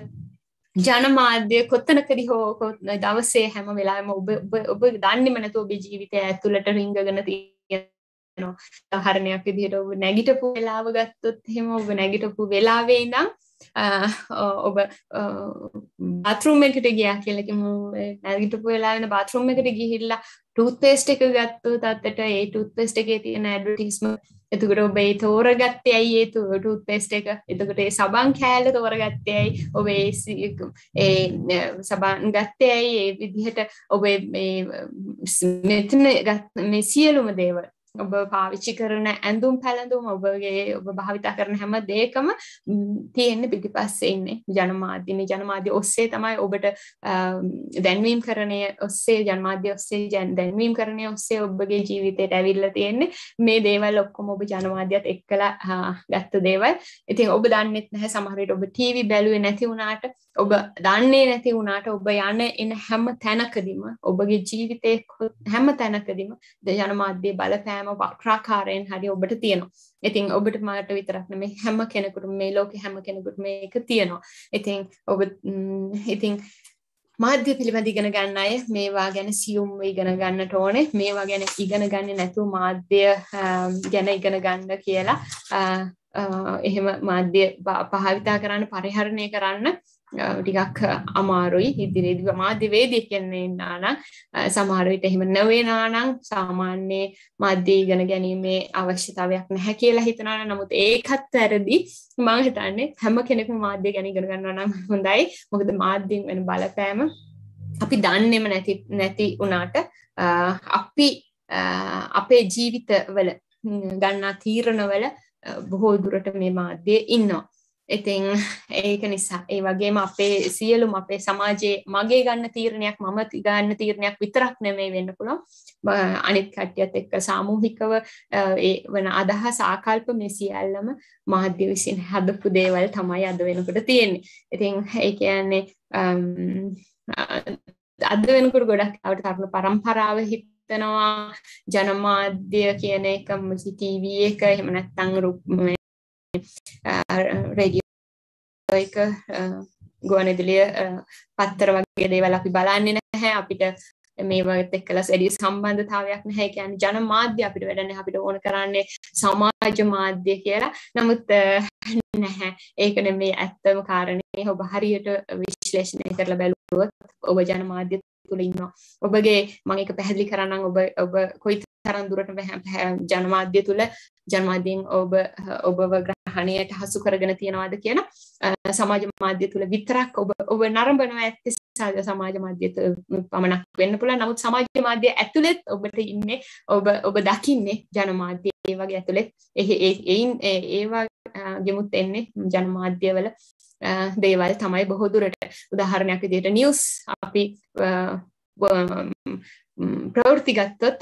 ජනමාධ්‍ය කොත්තනකරි හෝ දවසේ හැම වෙලාම ඔබ ඔබ දන්නෙම නැතුව ඔබේ ජීවිතය ඇතුළට රිංගගෙන තියෙන තියෙනවා හරණයක් විදිහට ඔබ නැගිටපු වෙලාව ගත්තොත් එහෙම ඔබ නැගිටපු වෙලාවේ ඉඳන් ඔබ බාත්රූම් එකට ගියා කියලා කිව්වම නැගිටපු වෙලාවෙන බාත්රූම් එකට ගිහිල්ලා ටූත් පේස්ට් එක ගත්තොත් අතට ඒ ටූත් පේස්ට් එකේ තියෙන ඇඩ්වර්ටයිස්මන්ට් එතකට ඔබේ තෝරගත්තේ ඇයි ඒ ටූත් පේස්ට් එක එතකට ඒ සබන් කෑල්ල තෝරගත්තේ ඇයි ඔබේ ඒ සබන් ගත්තේ ඇයි ඒ විදිහට ඔබේ මෙතන මේ සියලුම දේවල් ඔබ පාවිච්චි කරන ඇඳුම් පැළඳුම් ඔබගේ ඔබ භාවිතා කරන හැම දේකම තියෙන්න පිටිපස්සේ ඉන්නේ ජනමාධ්‍යනේ ජනමාධ්‍ය ඔස්සේ තමයි ඔබට දැන්වීම් කරණය ඔස්සේ ජනමාධ්‍ය ඔස්සේ දැන්වීම් කරණය ඔස්සේ ඔබගේ ජීවිතයට ඇවිල්ලා තියෙන්නේ මේ දේවල් ඔක්කොම ඔබ ජනමාධ්‍යත් එක්කලා ගත්ත දේවල්. ඉතින් ඔබ දන්නෙත් නැහැ සමහර විට ඔබ ටීවී බැලුවේ නැති වුණාට ඔබ දන්නේ නැති වුණාට ඔබ යන එන හැම තැනකදීම ඔබගේ ජීවිතේ හැම තැනකදීම ජනමාධ්‍ය බලපෑම සෑම වක්‍රාකාරයෙන් හරි ඔබට තියෙනවා. ඉතින් ඔබට මාට විතරක් නෙමෙයි හැම කෙනෙකුටම මේ ලෝකේ හැම කෙනෙකුටම මේක තියෙනවා. ඉතින් ඔබ ඉතින් මාධ්‍ය පිළිබඳ ඉගෙන ගන්න අය මේවා ගැන සියුම්ව ඉගෙන ගන්නට ඕනේ මේවා ගැන ඉගෙන ගන්නේ නැතුව මාධ්‍ය ගැන ඉගෙන ගන්න කියලා එහෙම මාධ්‍ය භාවිතා කරන්න පරිහරණය කරන්න ටිකක් අමාරුයි ඉදිරිදි මාධ්‍යවේදී කියන්නේ ඉන්නානම් සමහර විට එහෙම නොවේනානම් සාමාන්‍ය මාධ්‍ය ඉගෙන ගැනීමේ අවශ්‍යතාවයක් නැහැ කියලා හිතනවා නමුත් ඒකත් වැරදි මම හිතන්නේ හැම කෙනෙකුම මාධ්‍ය ගැන ඉගෙන ගන්නවා නම් හොඳයි මොකද මාධ්‍යෙන් වෙන බලපෑම අපි දන්නේම නැති නැති වුණාට අපි අපේ ජීවිතවල ගන්නා තීරණවල බොහෝ දුරට මේ මාධ්‍යයේ ඉන්නවා ඉතින් ඒක නිසා ඒ වගේම අපේ සියලුම අපේ සමාජයේ මගේ ගන්න තීරණයක් මම ගන්න තීරණයක් විතරක් නෙමෙයි වෙන්න පුළුවන් අනිත් කට්ටියත් එක්ක සාමූහිකව ඒ වන අදහස් ආකල්ප මේ සියල්ලම මාධ්‍ය විසින් හදපු දේවල් තමයි අද වෙනකොට තියෙන්නේ. ඉතින් ඒ කියන්නේ අද වෙනකොට ගොඩක් අවට තරුණ පරම්පරාව හිත හිතනවා ජනමාධ්‍ය කියන එක ටීවී එක එහෙම නැත්නම් රේඩියෝ එක ගුවනදිලිය පත්තර වගේ දේවල් අපි බලන්නේ නැහැ අපිට මේ වගේත් එක්කලා සැඩිය සම්බන්ධතාවයක් නැහැ කියන්නේ ජන මාධ්‍ය අපිට වැඩන්නේ අපිට ඕන කරන්නේ සමාජ මාධ්‍ය කියලා. නමුත් නැහැ. ඒක නෙමේ ඇත්තම කාරණේ. ඔබ හරියට විශ්ලේෂණය කරලා බැලුවොත් ඔබ ජන මාධ්‍ය තුළ ඉන්නවා. ඔබගේ මම ඒක පැහැදිලි කරන්නම් ඔබ ඔබ කොයි තරම් දුරට ජනමාධ්‍ය තුළ ජනමාධ්‍යයෙන් ඔබ ඔබව සටහනයට හසු කරගෙන තියෙනවාද කියන සමාජ මාධ්‍ය තුළ විතරක් ඔබ ඔබ නරඹනවා ඇත්තේ සාජ සමාජ මාධ්‍ය පමණක් වෙන්න පුළුවන්. නමුත් සමාජ මාධ්‍ය ඇතුළෙත් ඔබට ඉන්නේ ඔබ ඔබ දකින්නේ ජනමාධ්‍ය ඒ වගේ ඇතුළෙත් එයින් ඒවා ගෙමුත් එන්නේ ජනමාධ්‍යවල දේවල් තමයි බොහෝ දුරට උදාහරණයක් විදිහට නිවුස් අපි ප්‍රවෘත්ති ගත්තොත්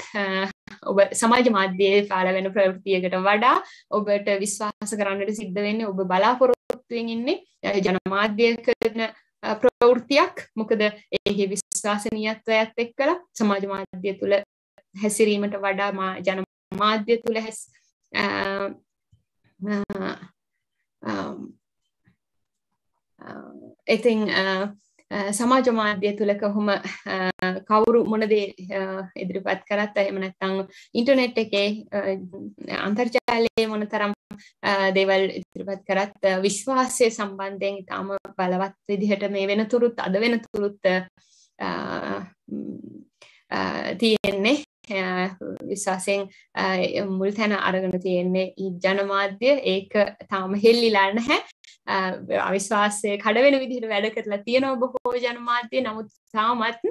ඔබ සමාජ මාධ්‍යයේ පාල වෙන ප්‍රවෘතියකට වඩා ඔබට විශ්වාස කරන්නට සිද්ධ වෙන්නේ ඔබ බලාපොරොත්තුවෙන් ඉන්නේ ජනමාධ්‍ය කරන ප්‍රවෘතියක් මොකද එහි විශ්වාසනීයත්වයත් එක්කලා සමාජ මාධ්‍ය තුළ හැසිරීමට වඩා මා ජන මාධ්‍ය තුළ හැස් ඉතින් සමාජ මාධ්‍ය තුළ කොහොම කවුරු මොනදේ ඉදිරිපත් කරත් එහෙම නැත්නම් ඉන්ටර්නෙට් එකේ අන්තර්ජාලයේ මොනතරම් දේවල් ඉදිරිපත් කරත් විශ්වාසය සම්බන්ධයෙන් ඉතාම බලවත් විදිහට මේ වෙනතුරුත් අද වෙනතුරුත් තියෙන්නේ විශ්වාසයෙන් මුල් තැන අරගෙන තියෙන්නේ ජනමාධ්‍ය ඒක තාම හෙල්ලිලා නැහැ අවිශ්වාසය කඩවෙන විදිහට වැඩ කරලා තියෙන ඔබහෝ ජනමාධ්‍යය නමුත් තාමත්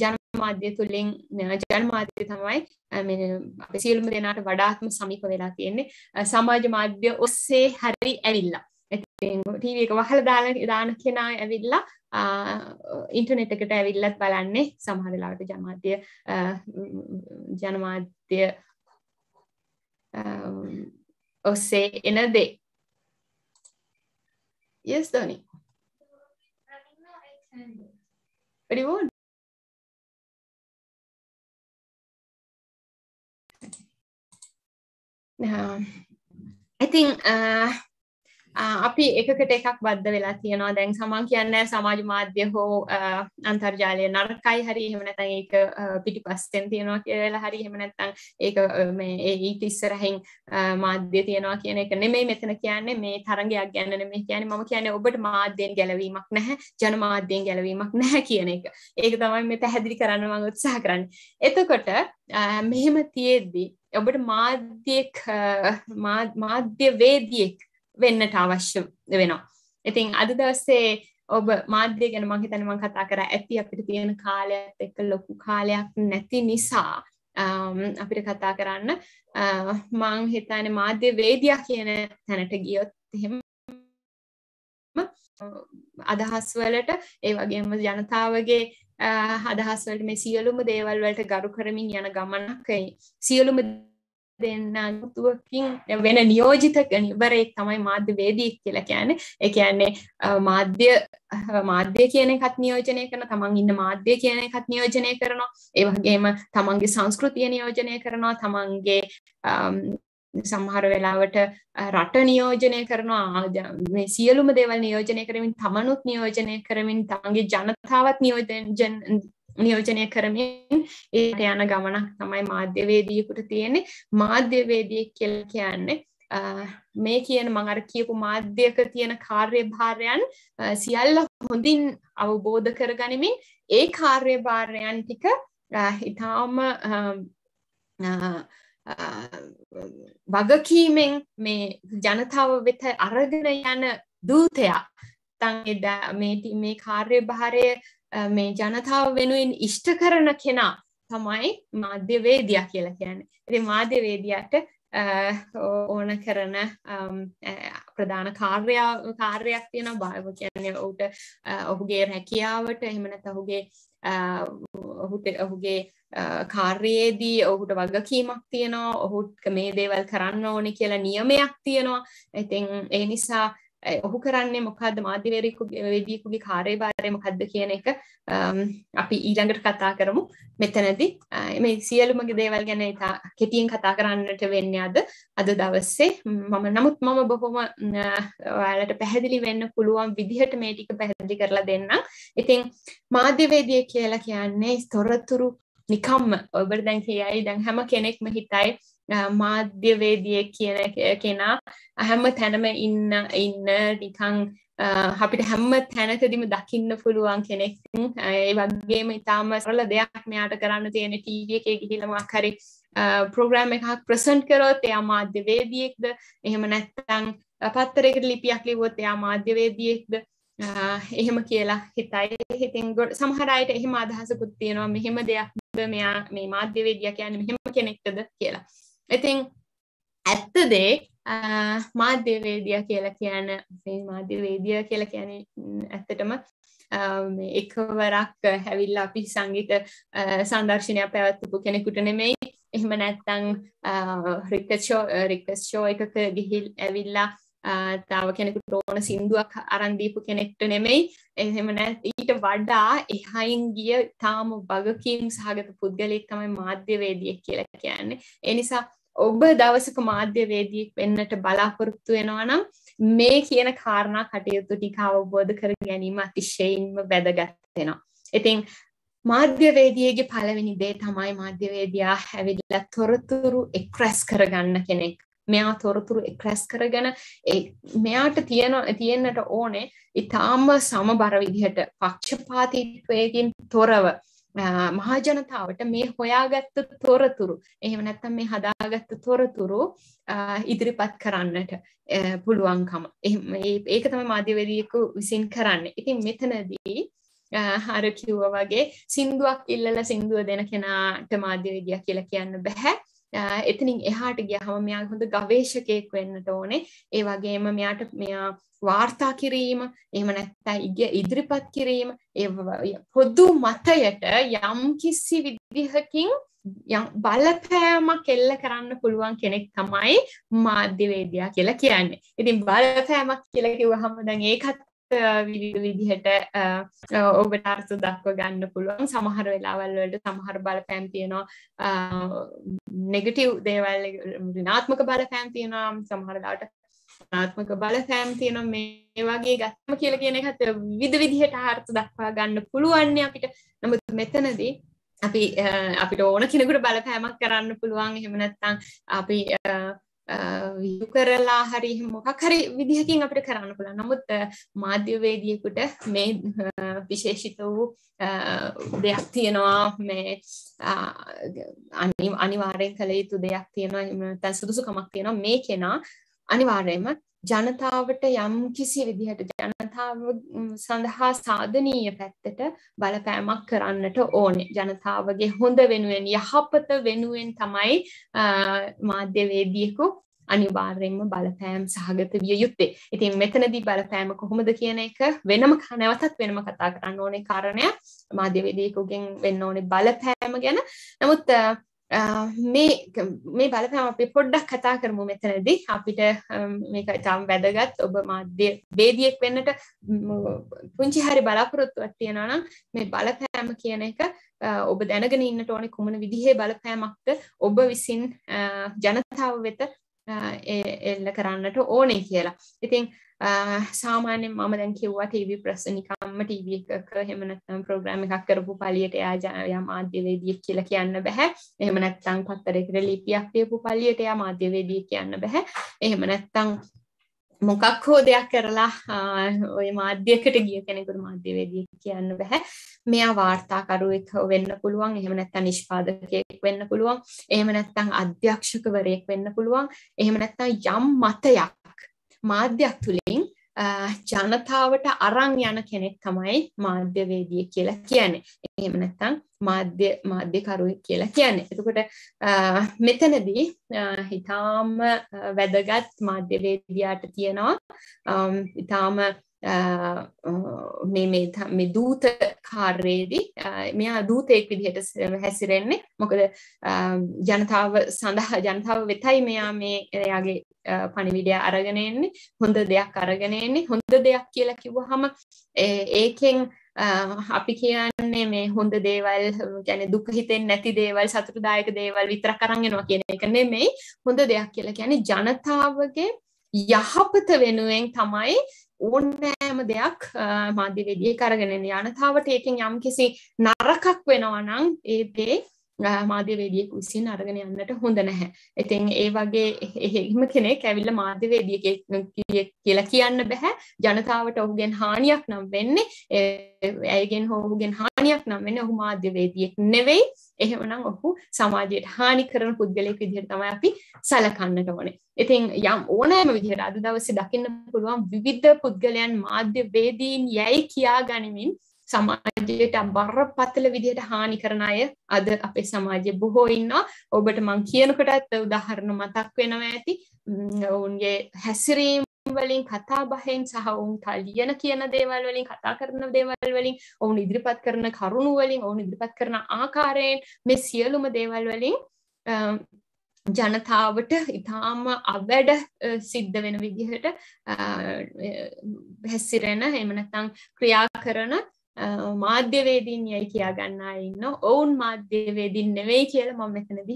ජනමාධ්‍ය තුළින් ජනමාධ්‍ය තමයි අප සියල්ම දෙනාට වඩාත්ම සමිප වෙලා තියෙන්නේ සමාජ මාධ්‍ය ඔස්සේ හැරි ඇවිල්ලා ටීව එක වහල දාන දාන කෙනා ඇවිල්ලා ඉන්ටනෙට් එකට ඇවිල්ලත් බලන්නේ සමහරලාට ජමාධ්‍ය ජනමාධ්‍ය ඔස්සේ එන දේ Yes, do Very good. Now, I think uh, අපි එකකට එකක් බද්ධ වෙලා තියෙනවා දැන් සමන් කියන්න සමාජ මාධ්‍ය හෝ අන්තර්ජාලය නරකයි හරි හෙමනැතන් ඒක පිටි පස්සෙන් තියෙනවා කියලා හරි හෙමනැත්තං ඒක ඒඊට ඉස්සරහෙන් මාධ්‍ය තියෙනවා කියන එක නෙමේ මෙතන කියන්නේ මේ තරගයක් ගැන්න මේ කියන ම කියන ඔබට මාධ්‍යයෙන් ගැලවීමක් නැහැ ජනමාධ්‍යයෙන් ගැලවීමක් නැහැ කියන එක ඒක තමයි මෙ පැහැදිලි කරන්න මං උත්සාහ කරන්න එතකොට මෙහෙම තියෙද්දී ඔබට මාධ්‍යයක් මාධ්‍ය වේදියෙක් වෙන්නට අවශ්‍ය වෙනවා. ඉතින් අද දවස්සේ ඔබ මාධ්‍ය ගැන මගේ තනම කතා කර ඇති අපිට තියෙන කාලයක් එක්ක ලොකු කාලයක් නැති නිසා අපිට කතා කරන්න මං හිතන මාධ්‍ය වේදයා කියන තැනට ගියොත් එහෙම අදහස් වලට ඒ වගේම ජනතාවගේ අදහස් වලට මේ සියලුම දේවල් වලට ගරු කරමින් යන ගමනක් සියලුම දෙන්න තුවකින් වෙන නියෝජිතක නිවරෙක් තමයි මාධ්‍යවේදී කියලා කියන්නේ ඒ කියන්නේ මාධ්‍ය මාධ්‍ය කියන එකත් නියෝජනය කරන තමන් ඉන්න මාධ්‍ය කියන එකත් නියෝජනය කරනවා ඒ වගේම තමන්ගේ සංස්කෘතිය නියෝජනය කරනවා තමන්ගේ සමහර වෙලාවට රට නියෝජනය කරනවා මේ සියලුම දේවල් නියෝජනය කරමින් තමනුත් නියෝජනය කරමින් තමන්ගේ ජනතාවත් නියෝජන නියෝජනය කරමින් ඒට යන ගමනක් තමයි මාධ්‍යවේදීකුට තියෙනෙ මාධ්‍යවේදිය කියල කියන්නේ මේ කියන මඟර කියපු මාධ්‍යක තියෙන කාර්ය භාරයන් සියල්ල හොඳින් අවබෝධ කරගනිමින් ඒ කාර්ය භාරයන් ටික ඉතාම වගකීමෙන් මේ ජනතාව වෙත අරගෙන යන දූතයා තන් එදා මේ කාර්ය භාරය මේ ජනතාව වෙනුවෙන් ඉෂ්ට කරන කෙනා තමයි මාධ්‍යවේදිය කියලා කියන්න. ඇති මාධ්‍යවේදියට ඕන කරන ප්‍රධාන කාර්යයක් තියෙන බාව කියන්නේ ඔවුට ඔහුගේ රැකියාවට එහමනත ඔහුගේ ඔහුට ඔහුගේ කාර්යයේදී ඔහුට වගකීමක් තියෙනවා ඔහුත් මේ දේවල් කරන්න ඕනි කියලා නියමයක් තියෙනවා ඉතින් ඒ නිසා ඔහු කරන්නේ මොකක්ද මාධ්‍යවරයෙකු වේදිකෙකුගේ කාර්යභාරය මොකක්ද කියන එක අපි ඊළඟට කතා කරමු මෙතනදී මේ සියලුම දේවල් ගැන ඉතා කෙටියෙන් කතා කරන්නට වෙන්නේ අද අද දවසේ මම නමුත් මම බොහොම ඔයාලට පැහැදිලි වෙන්න පුළුවන් විදිහට මේ ටික පැහැදිලි කරලා දෙන්නම් ඉතින් මාධ්‍යවේදිය කියලා කියන්නේ තොරතුරු නිකම්ම ඔබට දැන් කියයි දැන් හැම කෙනෙක්ම හිතයි මාධ්‍යවේදිය කියන කෙනා හැම තැනම ඉන්න ඉන්න නිකං අපිට හැම තැනකදිම දකින්න පුළුවන් කෙනෙක් ඒ වගේම ඉතාම සරල දෙයක් මෙයාට කරන්න තියෙන ටීවිය එකේ ගිහිලමක් හරි ප්‍රෝග්‍රෑම් එකක් ප්‍රසන්ට් කරොත් එයා මාධ්‍යවේදියෙක්ද එහෙම නැත්තං පත්තරෙකට ලිපියක් ලිවොත් එයා මාධ්‍යවේදියෙක්ද එහෙම කියලා හිතයි හිතින් ගොඩ සමහරයට එහෙම අදහසකුත් තියෙනවා මෙහෙම දෙයක්ද මෙයා මේ මාධ්‍යවේදිය කියන්නේ මෙහෙම කෙනෙක්ටද කියලා ඉතින් ඇත්ත දේ මාධ්‍යවේදිය කියලා කියන මාධ්‍යවේදිය කියලා කියන ඇත්තටම එකවරක් හැවිල්ල අපි සංගීත සංදර්ශනයක් පැවැත්වපු කෙනෙකුට නෙමෙයි එහෙම නැත්තං රික්කෂෝ රික්කෂෝ එකක ගිහිල් ඇවිල්ලා තාව කෙනෙකුට ඕන සින්දුවක් අරන්දීපු කෙනෙක්ට නෙමෙයි එහෙම නැත් ඊට වඩා එහයින් ගිය තාම වගකීම් සහගත පුද්ගලයෙක් තමයි මාධ්‍යවේදියෙක් කියලා කියන්නේ ඒ නිසා ඔබ දවසක මාධ්‍යවේදී වෙන්නට බලාපොරොත්තු වෙනවා නම් මේ කියන කාරණා කටයුතු ටික අවබෝධ කර ගැනීම අතිශයින්ම වැදගත් වෙනවා. ඉතින් මාධ්‍යවේදියගේ පළවෙනි දේ තමයි මාධ්‍යවේදියා හැවිල්ලා තොරතුරු එක්රැස් කරගන්න කෙනෙක්. මෙයා තොරතුරු එක්රැස් කරගෙන මෙයාට තියෙන තියෙන්නට ඕනේ ඉතාම සමබර විදිහට පක්ෂපාතීත්වයකින් තොරව මහජනතාවට මේ හොයාගත්ත තොරතුරු එහෙම නැත්තම් මේ හදාගත්ත තොරතුරු ඉදිරිපත් කරන්නට පුළුවන්කම ඒක තම මාධ්‍යවරියකු විසින් කරන්න ඉතින් මෙතනදී හර කිව්ව වගේ සින්දුවක් ඉල්ලල සින්දුව දෙන කෙනාට මාධ්‍යවිදිය කියලා කියන්න බැහැ එතනින් එහාට ගියහම මෙයා හොඳ ගවේෂකයෙක් වෙන්නට ඕනේ. ඒ වගේම මෙයාට මෙයා වාර්තා කිරීම, එහෙම නැත්නම් ඉදිරිපත් කිරීම, ඒ පොදු මතයට යම් කිසි විදිහකින් බලපෑමක් එල්ල කරන්න පුළුවන් කෙනෙක් තමයි මාධ්‍යවේදයා කියලා කියන්නේ. ඉතින් බලපෑමක් කියලා කිව්වහම දැන් ඒකත් විඩිය විදිහට ඔබට අර්ථ දක්ව ගන්න පුළුවන් සමහර වෙලාවල් වලට සමහර බලපෑම් තියෙනවා නෙගටව් දේවල් නාත්මක බලපෑම් තියෙනවා සමහරලාට නාත්මක බලපෑම් තියෙන මේ වගේ ගත්තම කියල කියන එකත් විද විදිහට හර්ථ දක්වා ගන්න පුළුවන්න අපිට නමුත් මෙතනදී අපි අපිට ඕන කෙනෙකුට බලපෑමක් කරන්න පුළුවන් එහෙමනැත්තං අපි යු කරලා හරි මොකක් හරි විදිහකින් අපිට කරන්න පුළුවන්. නමුත් මාධ්‍යවේදියෙකුට මේ විශේෂිත වූ දෙයක් තියෙනවා මේ අනිවාර්යෙන් කළ යුතු දෙයක් තියෙනවා එහෙම නැත්නම් සුදුසුකමක් තියෙනවා මේ කෙනා අනිවාර්යයෙන්ම ජනතාවට යම් කිසි විදිහට ජනතාව සඳහා සාධනීය පැත්තට බලපෑමක් කරන්නට ඕනේ ජනතාවගේ හොඳ වෙනුවෙන් යහපත වෙනුවෙන් තමයි මාධ්‍යවේදියෙකු අනිවාර්යෙන්ම බලපෑම් සහගත විය යුත්තේ. ඉතින් මෙතනදී බලපෑම කොහොමද කියන එක වෙනම නැවතත් වෙනම කතා කරන්න ඕනේ කාරණයක්. මාධ්‍යවේදියෙකුගෙන් වෙන්න ඕනේ බලපෑම ගැන. නමුත් මේ මේ බලපෑම අපි පොඩ්ඩක් කතා කරමු මෙතනදී අපිට මේක ඉතාම වැදගත් ඔබ මාධ්‍ය වේදියෙක් වෙන්නට පුංචි හරි බලාපොරොත්තුවක් තියෙනවා නම් මේ බලපෑම කියන එක ඔබ දැනගෙන ඉන්නට ඕනේ කුමන විදිහේ බලපෑමක්ද ඔබ විසින් ජනතාව වෙත එල්ල කරන්නට ඕනේ කියලා. ඉතින් සාමාන්‍යෙන් මම දැන් කිව්වා TV ප්‍රස් නිකම්ම TV එකක එහෙම නැත්නම් ප්‍රෝග්‍රෑම් එකක් කරපු පළියට එයා යා මාධ්‍යවේදියෙක් කියලා කියන්න බෑ. එහෙම නැත්නම් පත්තරයකට ලිපියක් ලියපු පළියට එයා මාධ්‍යවේදියෙක් කියන්න බෑ. එහෙම නැත්නම් මොකක් හෝ දෙයක් කරලා ඔය මාධ්‍යකට ගිය කෙනෙකුට මාධ්‍යවේදී කියන්න බැහැ මෙයා වාර්තාකරුවෙක් වෙන්න පුළුවන් එහෙම නැත්නම් නිෂ්පාදකයෙක් වෙන්න පුළුවන් එහෙම නැත්නම් අධ්‍යක්ෂකවරයෙක් වෙන්න පුළුවන් එහෙම නැත්නම් යම් මතයක් මාධ්‍යයක් තුළ ජනතාවට අරන් යන කෙනෙක් තමයි මාධ්‍යවේදිය කියලා කියන්නේ. එහෙම නැත්නම් මාධ්‍ය මාධ්‍යකරු කියලා කියන්නේ. එතකොට මෙතනදී ඊටාම වැදගත් මාධ්‍යවේදියාට තියෙනවා ඊටාම මේ දූත කාර්යේදී මෙයා දූතයෙක් විදිහට හැසිරෙන්නේ මොකද ජනතාව සඳහා ජනතාව වෙතයි මෙයා මේ එයාගේ පණිවිඩය අරගෙන එන්නේ හොඳ දෙයක් අරගෙන එන්නේ හොඳ දෙයක් කියලා කිව්වහම ඒකෙන් අපි කියන්නේ මේ හොඳ දේවල් කියන්නේ දුක හිතෙන්නේ නැති දේවල් සතුටුදායක දේවල් විතරක් අරන් එනවා කියන එක නෙමෙයි හොඳ දෙයක් කියලා කියන්නේ ජනතාවගේ යහපත වෙනුවෙන් තමයි ඕනෑම දෙයක් මාධ්‍ය වෙදිය කරගෙන යනතාවට ඒකෙන් යම් කිසි නරකක් වෙනවනං ඒදේ මාධ්‍යවේදියෙක් විසින් අරගෙන යන්නට හොඳ නැහැ. ඉතින් ඒ වගේ එහෙම කෙනෙක් ඇවිල්ලා මාධ්‍යවේදියෙක් කියලා කියන්න බෑ. ජනතාවට ඔහුගෙන් හානියක් නම් වෙන්නේ ඇයගෙන් හෝ ඔහුගෙන් හානියක් නම් වෙන්නේ ඔහු මාධ්‍යවේදියෙක් නෙවෙයි. එහෙමනම් ඔහු සමාජයට හානි කරන පුද්ගලයෙක් විදිහට තමයි අපි සැලකන්නට ඕනේ. ඉතින් යම් ඕනෑම විදිහට අද දවසේ දකින්න පුළුවන් විවිධ පුද්ගලයන් මාධ්‍යවේදීන් යැයි කියා ගනිමින් සමාජයට බරපතල විදිහට හානි කරන අය අද අපේ සමාජය බොහෝ ඉන්නවා ඔබට මං කියනකොටත් උදාහරණ මතක් වෙනවා ඇති ඔවුන්ගේ හැසිරීම් වලින් කතා බහෙන් සහ ඔවුන් ලියන කියන දේවල් වලින් කතා කරන දේවල් වලින් ඔවුන් ඉදිරිපත් කරන කරුණු වලින් ඔවුන් ඉදිරිපත් කරන ආකාරයෙන් මේ සියලුම දේවල් වලින් ජනතාවට ඉතාම අවැඩ සිද්ධ වෙන විදිහට හැසිරෙන එමනතං ක්‍රියා කරන මාධ්‍යවේදීන් යයි කියාගන්නා ඉන්න ඔවුන් මාධ්‍යවේදින් නෙවෙයි කියල ම මෙතනද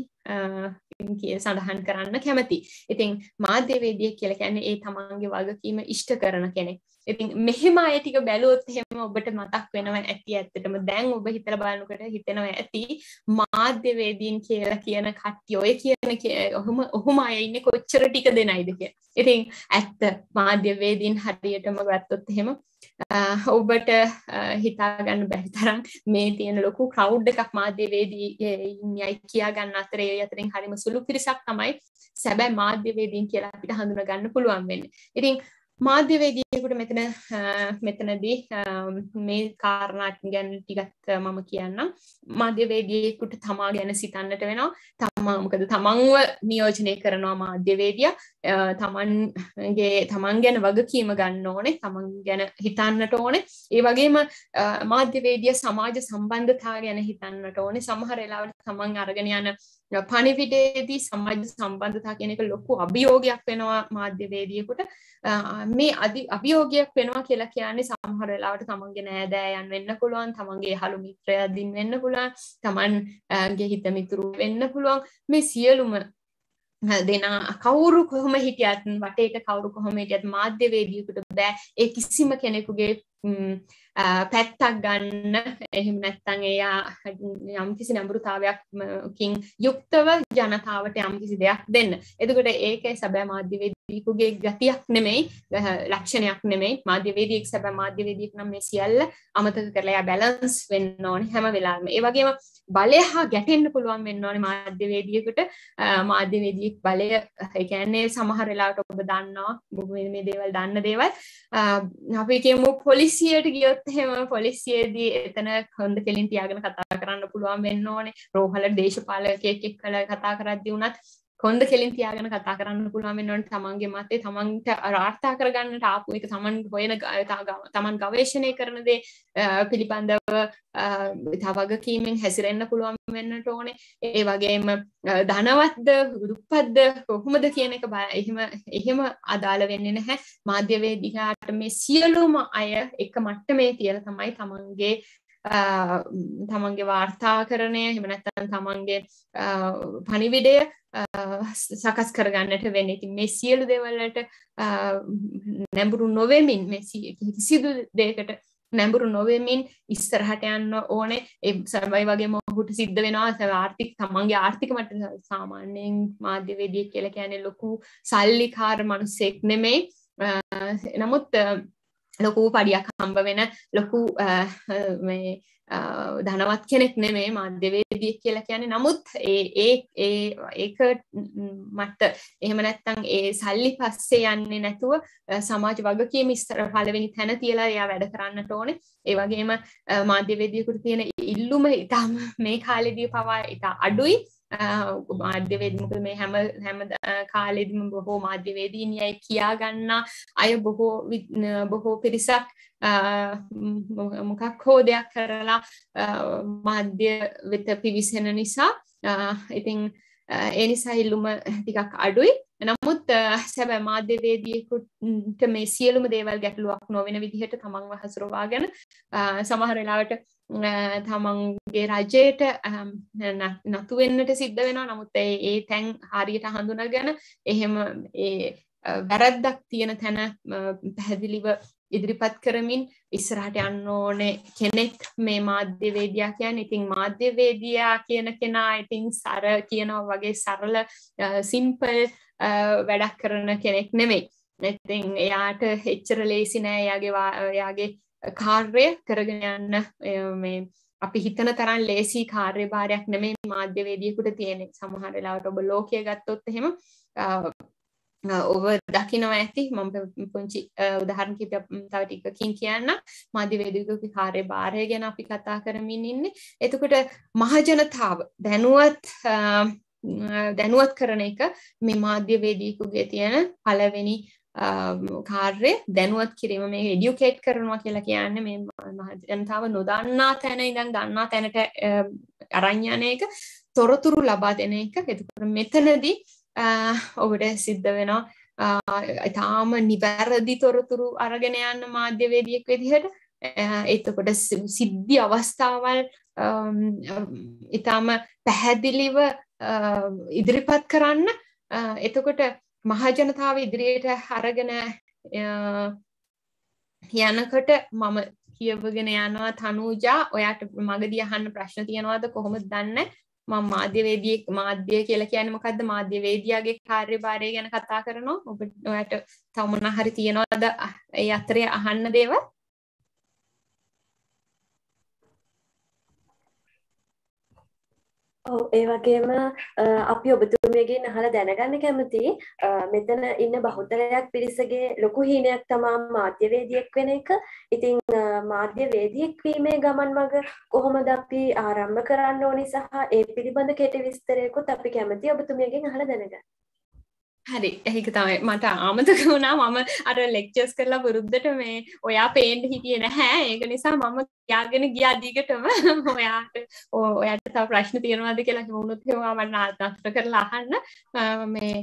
කිය සඳහන් කරන්න කැමති. ඉතින් මාධ්‍යවේදිය කියල කැන ඒ තමන්ගේ වගකීම ඉෂ්ට කරන කෙනෙක්. ඉතින් මෙහෙම අයටික බැලුවොත් එහෙම ඔබට මතක් වෙනව ඇති ඇත්තටම දැන් ඔබ හිතල බලනකොට හිතෙනව ඇති මාධ්‍යවේදීන් කියලා කියන කට්ටිය ඔය කියන ඔහොම ඔහොම අය ඉන්නේ කොච්චර ටික දෙනයිද කියලා. ඉතින් ඇත්ත මාධ්‍යවේදීන් හරියටම ගත්තොත් එහෙම ඔබට හිතාගන්න බැරි තරම් මේ තියෙන ලොකු ක්‍රවුඩ් එකක් මාධ්‍යවේදී යයි කියා ගන්න අතරේ අතරින් හරිම සුළු පිරිසක් තමයි සැබෑ මාධ්‍යවේදීන් කියලා අපිට හඳුනගන්න පුළුවන් වෙන්නේ. ඉතින් මාධ්‍යවේදියකුට මෙතන මෙතනදී මේ කාරණාට ගැන ටිකත් මම කියන්න මාධ්‍යවේදියෙකුට තමා ගැන සිතන්නට වෙනවා තමාමකද තමන්ව නියෝජනය කරනවා මාධ්‍යවේදිය තමන්ගේ තමන් ගැන වගකීම ගන්න ඕනේ තමන් ගැන හිතන්නට ඕනේ ඒ වගේම මාධ්‍යවේදිය සමාජ සම්බන්ධතා ගැන හිතන්නට ඕනේ සමහර එලාවට තමන් අරගෙන යන පණිවිඩේදී සමාජ සම්බන්ධතා කෙනෙක ලොකු අභියෝගයක් වෙනවා මාධ්‍යවේදියකුට මේ අධි අභියෝගයක් වෙනවා කියලා කියන්නේ සමහර වෙලාවට තමන්ගේ නෑදෑයන් වෙන්න පුළුවන් තමන්ගේ හලු මිත්‍රයදින් වෙන්න පුළුවන් තමන්ගේ හිත මිතුරු වෙන්න පුළුවන් මේ සියලුම දෙනා කවුරු කොහොම හිටියත් වටේට කවුරු කොහොම හිටියත් මාධ්‍යවේදියෙකුට බෑ ඒ කිසිම කෙනෙකුගේ පැත්තක් ගන්න එහෙම නැත්තං එයා යම් කිසි නැඹුරුතාවයක්කින් යුක්තව ජනතාවට යම් කිසි දෙයක් දෙන්න. එතකොට ඒක සැබෑ මාධ්‍යවේදීකුගේ ගතියක් නෙමෙයි ලක්ෂණයක් නෙමෙයි මාධ්‍යවේදීක් සැබෑ මාධ්‍යවේදීක් නම් මේ සියල්ල අමතක කරලා එයා බැලන්ස් වෙන්න ඕනේ හැම වෙලාවෙම. ඒ වගේම බලය හා ගැටෙන්න පුළුවන් වෙන්න ඕනේ මාධ්‍යවේදියෙකුට මාධ්‍යවේදියෙක් බලය ඒ කියන්නේ සමහර වෙලාවට ඔබ දන්නවා මේ දේවල් දන්න දේවල් අපිගේමු පොලිසියට ගියොත් හෙම පොලිසියේදී එතන හොඳ කෙලින් තියාගෙන කතා කරන්න පුළුවන් වෙන්න ඕනේ රෝහල දේශපාලකයෙක් එක්කලා කතා කරද්දී වුණත් කොන්ද කෙලින් තියාගෙන කතා කරන්න පුළුවන්න්නට තමන්ගේ මතේ තමන්ට රාර්ථා කරගන්න ටාපු එක තමන් හොයන තමන් ගවේශණය කරනදේ පිළිබඳව තවගකීමෙන් හැසිරෙන්න්න පුළුවන් වෙන්නට ඕනේ ඒ වගේම ධනවත්ද ගුදුපත්ද කොහොමද කියන එක බය එහෙම එහෙම අදාළ වෙන්න නැහැ මාධ්‍යවේ දිහාට මේ සියලුම අය එක මට්ට මේ තියල තමයි තමන්ගේ තමන්ගේ වාර්තාකරණය හෙමනැත්තන් තමන්ගේ පනිවිඩය සකස් කරගන්නට වෙන ඉති මේ සියලු දෙවල්ලට නැඹුරු නොවමින් සිදු දේකට නැඹුරු නොවමින් ඉස්සරහට යන්න ඕනේ ඒ සර්වයි වගේ මොහුට සිද්ධ වෙනවා සැ ආර්ථික තමන්ගේ ආර්ථික මට සාමාන්‍යයෙන් මාධ්‍ය වෙඩිය කියල කියන ලොකු සල්ලිකාර මනුස්සෙක් නෙමෙයි නමුත් ලොකූ පඩියක් හම්බ වෙන ලොකු ධනවත් කෙනෙක් නෙමේ මධ්‍යවේදිය කියලා කියන්නේ නමුත් ඒක මට එහෙම නැත්තං ඒ සල්ලි පස්සේ යන්නේ නැතුව සමාජ වගකීම ඉස්සර පළවෙනි තැන තියලා එයා වැඩ කරන්නට ඕනේ ඒ වගේම මාධ්‍යවේදියෙකුට තියෙන ඉල්ලුම ඉතාම මේ කාලෙදී පවා ඉතා අඩුයි මාධ්‍යවේදී මොකද මේ හැම හැම කාලෙදිම බොහෝ මාධ්‍යවේදීන් යයි කියා ගන්න අය බොහෝ බොහෝ පිරිසක් මොකක් හෝ දෙයක් කරලා මාධ්‍ය වෙත පිවිසෙන නිසා ඉතින් ඒ නිසා ඉල්ලුම ටිකක් අඩුයි නමුත් සැබෑ මාධ්‍යවේදීකුට මේ සියලුම දේවල් ගැටලුවක් නොවෙන විදිහට තමන්ව හසුරවාගෙන සමහර වෙලාවට තමන්ගේ රජයට නතුවෙන්නට සිද්ධ වෙනවා නමුත් ඒ තැන් හරියට හඳුන ගැන එහෙම වැරැද්දක් තියෙන තැන පැහැදිලිව ඉදිරිපත් කරමින් ඉස්සරහට යන්න ඕනේ කෙනෙක් මේ මාධ්‍යවේදයා කියන්නේ ඉතින් මාධ්‍යවේදයා කියන කෙනා ඉතින් සර කියනවා වගේ සරල සිම්පල් වැඩක් කරන කෙනෙක් නෙමෙයි. ඉතින් එයාට එච්චර ලේසි නෑ එයාගේ එයාගේ කාර්ය කරගෙන යන්න අපි හිතන තරන් ලේසි කාර්ය භාරයක් නෙමේ මාධ්‍යවේදියකුට තියෙනෙ සමහරලාට ඔබ ලෝකය ගත්තොත් එහෙම ඔව දකිනව ඇති මම පුංචි උදාහරණ කිහිප තව ටිකකින් කියන්න මාධ්‍යවේදිකගේ කාර්ය භාරය ගැන අපි කතා කරමින් ඉන්නේ. එතකොට මහජනතාව දැනුවත් දැනුවත් කරන එක මේ මාධ්‍යවේදීකුගේ තියෙන පළවෙනි කාර්ය දැනුවත් කිරීම මේ එඩියුකේට් කරනවා කියලා කියන්න මේ ජනතාව නොදන්නා තැන ඉඳන් දන්නා තැනට අරං්ඥානයක තොරතුරු ලබා දෙන එක එතුකට මෙතනදී ඔබට සිද්ධ වෙනවා ඉතාම නිවැරදි තොරතුරු අරගෙන යන්න මාධ්‍යවේදියෙක් විදිහට එතකොට සිද්ධි අවස්ථාවල් ඉතාම පැහැදිලිව ඉදිරිපත් කරන්න එතකොට මහජනතාව ඉදිරියට හරගෙන යනකට මම කියවගෙන යනවා තනූජා ඔයාට මගදී අහන්න ප්‍රශ්න තියෙනවාද කොහොමද දන්න මම මාධ්‍යවේදී මාධ්‍ය කියලා කියන්නේ මොකද්ද මාධ්‍යවේදියාගේ කාර්යභාරය ගැන කතා කරනවා ඔබ ඔයාට තවමන හරි තියෙනවාද ඒ අතරේ අහන්න දේවල් ඔව් ඒ වගේම අපි ඔබතුමියගෙන් අහලා දැනගන්න කැමතියි මෙතන ඉන්න බහුතරයක් පිරිසගේ ලොකු හීනයක් තමා මාධ්‍යවේදියෙක් වෙන එක. ඉතින් මාධ්‍යවේදියෙක් වීමේ ගමන් මඟ කොහොමද අපි ආරම්භ කරන්න ඕනි සහ ඒ පිළිබඳ කෙටි විස්තරයකුත් අපි කැමතියි ඔබතුමියගෙන් අහලා දැනගන්න. හරි ඇහික තමයි මට ආමතක වුණා මම අර ලෙක්චස් කරලා පුරුද්දට මේ ඔයා පේන්ට හිටිය නැහැ ඒක නිසා මම යාගෙන ගියා දිගටම ඔයාට ඔයාට තව ප්‍රශ්න තියෙනවාද කියලා හිමුණුත් හෙවා මට ආතස්ට කරලා අහන්න මේ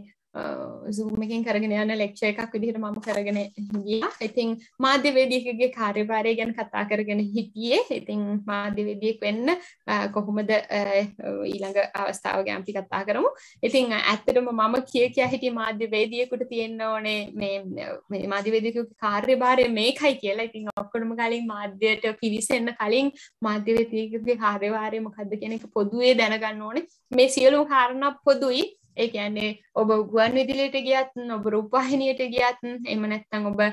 සූමකින් uh, කරගෙන යන ලෙක්ෂය එකක් විදිහට මම කරගෙන ගිය ඉතිං මාධ්‍යවේදියකගේ කාර්යභාරය ගැන කතා කරගෙන හිටියේ ඉතිං මාධ්‍යවේදියෙක් වෙන්න uh, කොහොමද uh, ඊළඟ අවස්ථාව ගැම්පි කතා කරමු ඉතිං ඇත්තටම මම කිය කිය හිටි මාධ්‍යවේදියකුට තියෙන්න ඕනේ මේ මාධ්‍යවේදිකු කාර්යභාරය මේකයි කියලා ඉතිං ඔක්කොටම කලින් මාධ්‍යයට පිවිසෙන්න කලින් මාධ්‍යවේදියකගේ කාර්යවාරය මොකක්ද කෙනෙක පොදුවේ දැනගන්න ඕනේ මේ සියලුම් කාරණක් පොදුයි ඒ කියන්නේ ඔබ ගුවන් විදිලට ගියත් ඔබ රූපාහිනියට ගියත් එම නැත්තං ඔබ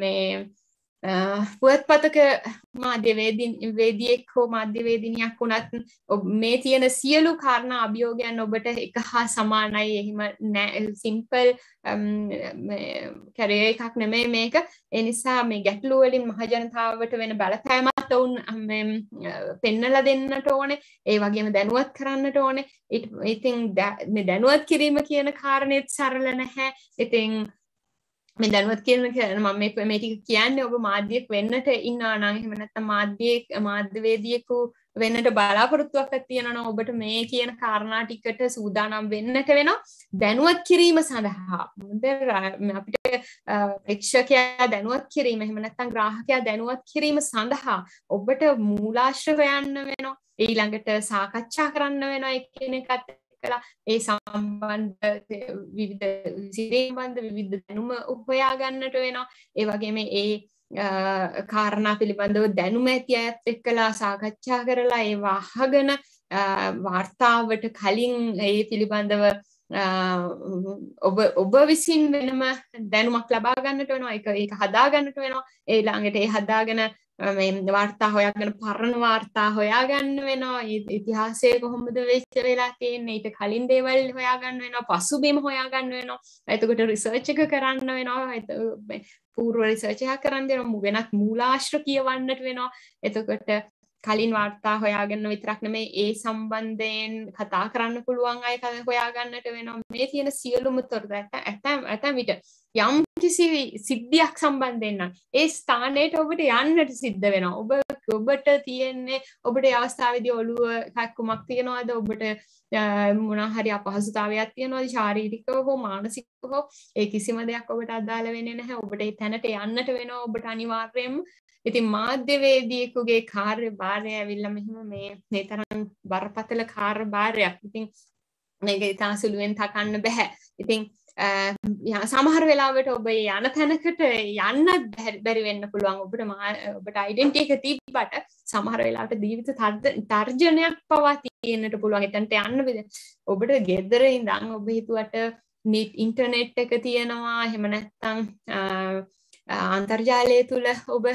මේ පුවත්පතක මාධ්‍යවේදින් වේදියෙක් හෝ මාධ්‍යවේදිනයක් වුණත් මේ තියෙන සියලු කාරණ අභියෝගයන් ඔබට එක හා සමානයි එහෙම සිම්පල් කැරේ එකක් නෙමේ මේක එනිසා මේ ගැටලුවලින් මහජනතාවට වෙන බලපෑමත් ඔවුන් පෙන්නල දෙන්නට ඕනේ ඒ වගේම දැනුවත් කරන්නට ඕනේ ඉතින් දැනුවත් කිරීම කියන කාරණයත් සරල නැහැ ඉතින් මේ දැනුවත් කියන කරන මම මේ මේ ටික කියන්නේ ඔබ මාධ්‍යයක් වෙන්නට ඉන්නවා නම් එහෙම නැත්නම් මාධ්‍යයේ මාධ්‍යවේදියෙකු වෙන්නට බලාපොරොත්තුවක් තියෙනවා ඔබට මේ කියන කාරණා ටිකට සූදානම් වෙන්නට වෙනවා දැනුවත් කිරීම සඳහා අපිට ප්‍රේක්ෂකයා දැනුවත් කිරීම එහෙම නැත්නම් ග්‍රාහකයා දැනුවත් කිරීම සඳහා ඔබට මූලාශ්‍ර හොයන්න වෙනවා ඊළඟට සාකච්ඡා කරන්න වෙනවා එකිනෙකත් කලා ඒ සම්බන්ධ විවිධ සිරේම්බන්ධ විවිධ දැනුම උපයා ගන්නට වෙනවා ඒ වගේම ඒ කාරණා පිළිබඳව දැනුම ඇති අයත් එක්කලා සාකච්ඡා කරලා ඒ වහගෙන වාර්තාවට කලින් ඒ පිළිබඳව ඔබ ඔබ විසින් වෙනම දැනුමක් ලබා ගන්නට වෙනවා එක ඒක හදාගන්නට වෙනවා ඒ ළඟට ඒ හදාගෙන වාර්තා හොයාගන පරණ වාර්තා හොයාගන්න වෙනවා ඉතිහාසය කොහොමද වෙච්ච වෙලා තියෙන් ඊට කලින් දේවල් හොයාගන්න වෙන පසුබිම හොයාගන්න වෙනවා ඇතකොට රිසර්ච්චක කරන්න වෙනවා පූර්ුව රිසර්චය කරන්න දෙෙන වෙනත් මූලාශ්‍ර කියවන්නට වෙනවා එතකොට කලින් වාර්තා හොයාගන්න විතරක්න මේ ඒ සම්බන්ධයෙන් කතා කරන්න පුළුවන් අය කද හොයාගන්නට වෙනවා මේ තියෙන සියලුම තොරද ඇතැම් ඇතැම් විට යම් කිසි සිද්ධියක් සම්බන්ධෙන්න්න ඒ ස්ථානයට ඔබට යන්නට සිද්ධ වෙන ඔබ ඔබට තියෙන්නේ ඔබට අවස්ථාවද ඔලුව හැක්කුමක් තියෙනවාද ඔබට මොනහරි අපහසුතාවයක් තියෙනවාද ශාරීරිකව හෝ මානසිකහෝ ඒ කිසිම දෙයක් ඔබට අදාළ වෙන නැහැ ඔබට තැනට යන්නට වෙන ඔබට අනිවාර්යයෙන් ඉතින් මාධ්‍යවේදියෙකුගේ කාර්ය භාරය ඇවිල්ල මෙහෙම මේ මේ තරම් බරපතල කාර්ය භාරයක් ඉතින් මේක ඉතා සුළුවෙන් තකන්න බැහැ ඉතින් සමහර වෙලාවට ඔබ යන තැනකට යන්න බැරිවෙන්න පුළුවන් ඔබට ඔබට අයිඩෙන්ට එක තිබ්බට සමහර වෙලාට දීවිත තර්ජනයක් පවා තියෙන්න්නට පුළුවන් එතන්ට යන්න විද ඔබට ගෙදර ඉඳං ඔබ හිතුවට නිට් ඉන්ටර්නෙට් එක තියෙනවා හෙමනැත්තං අන්තර්ජාලය තුළ ඔබ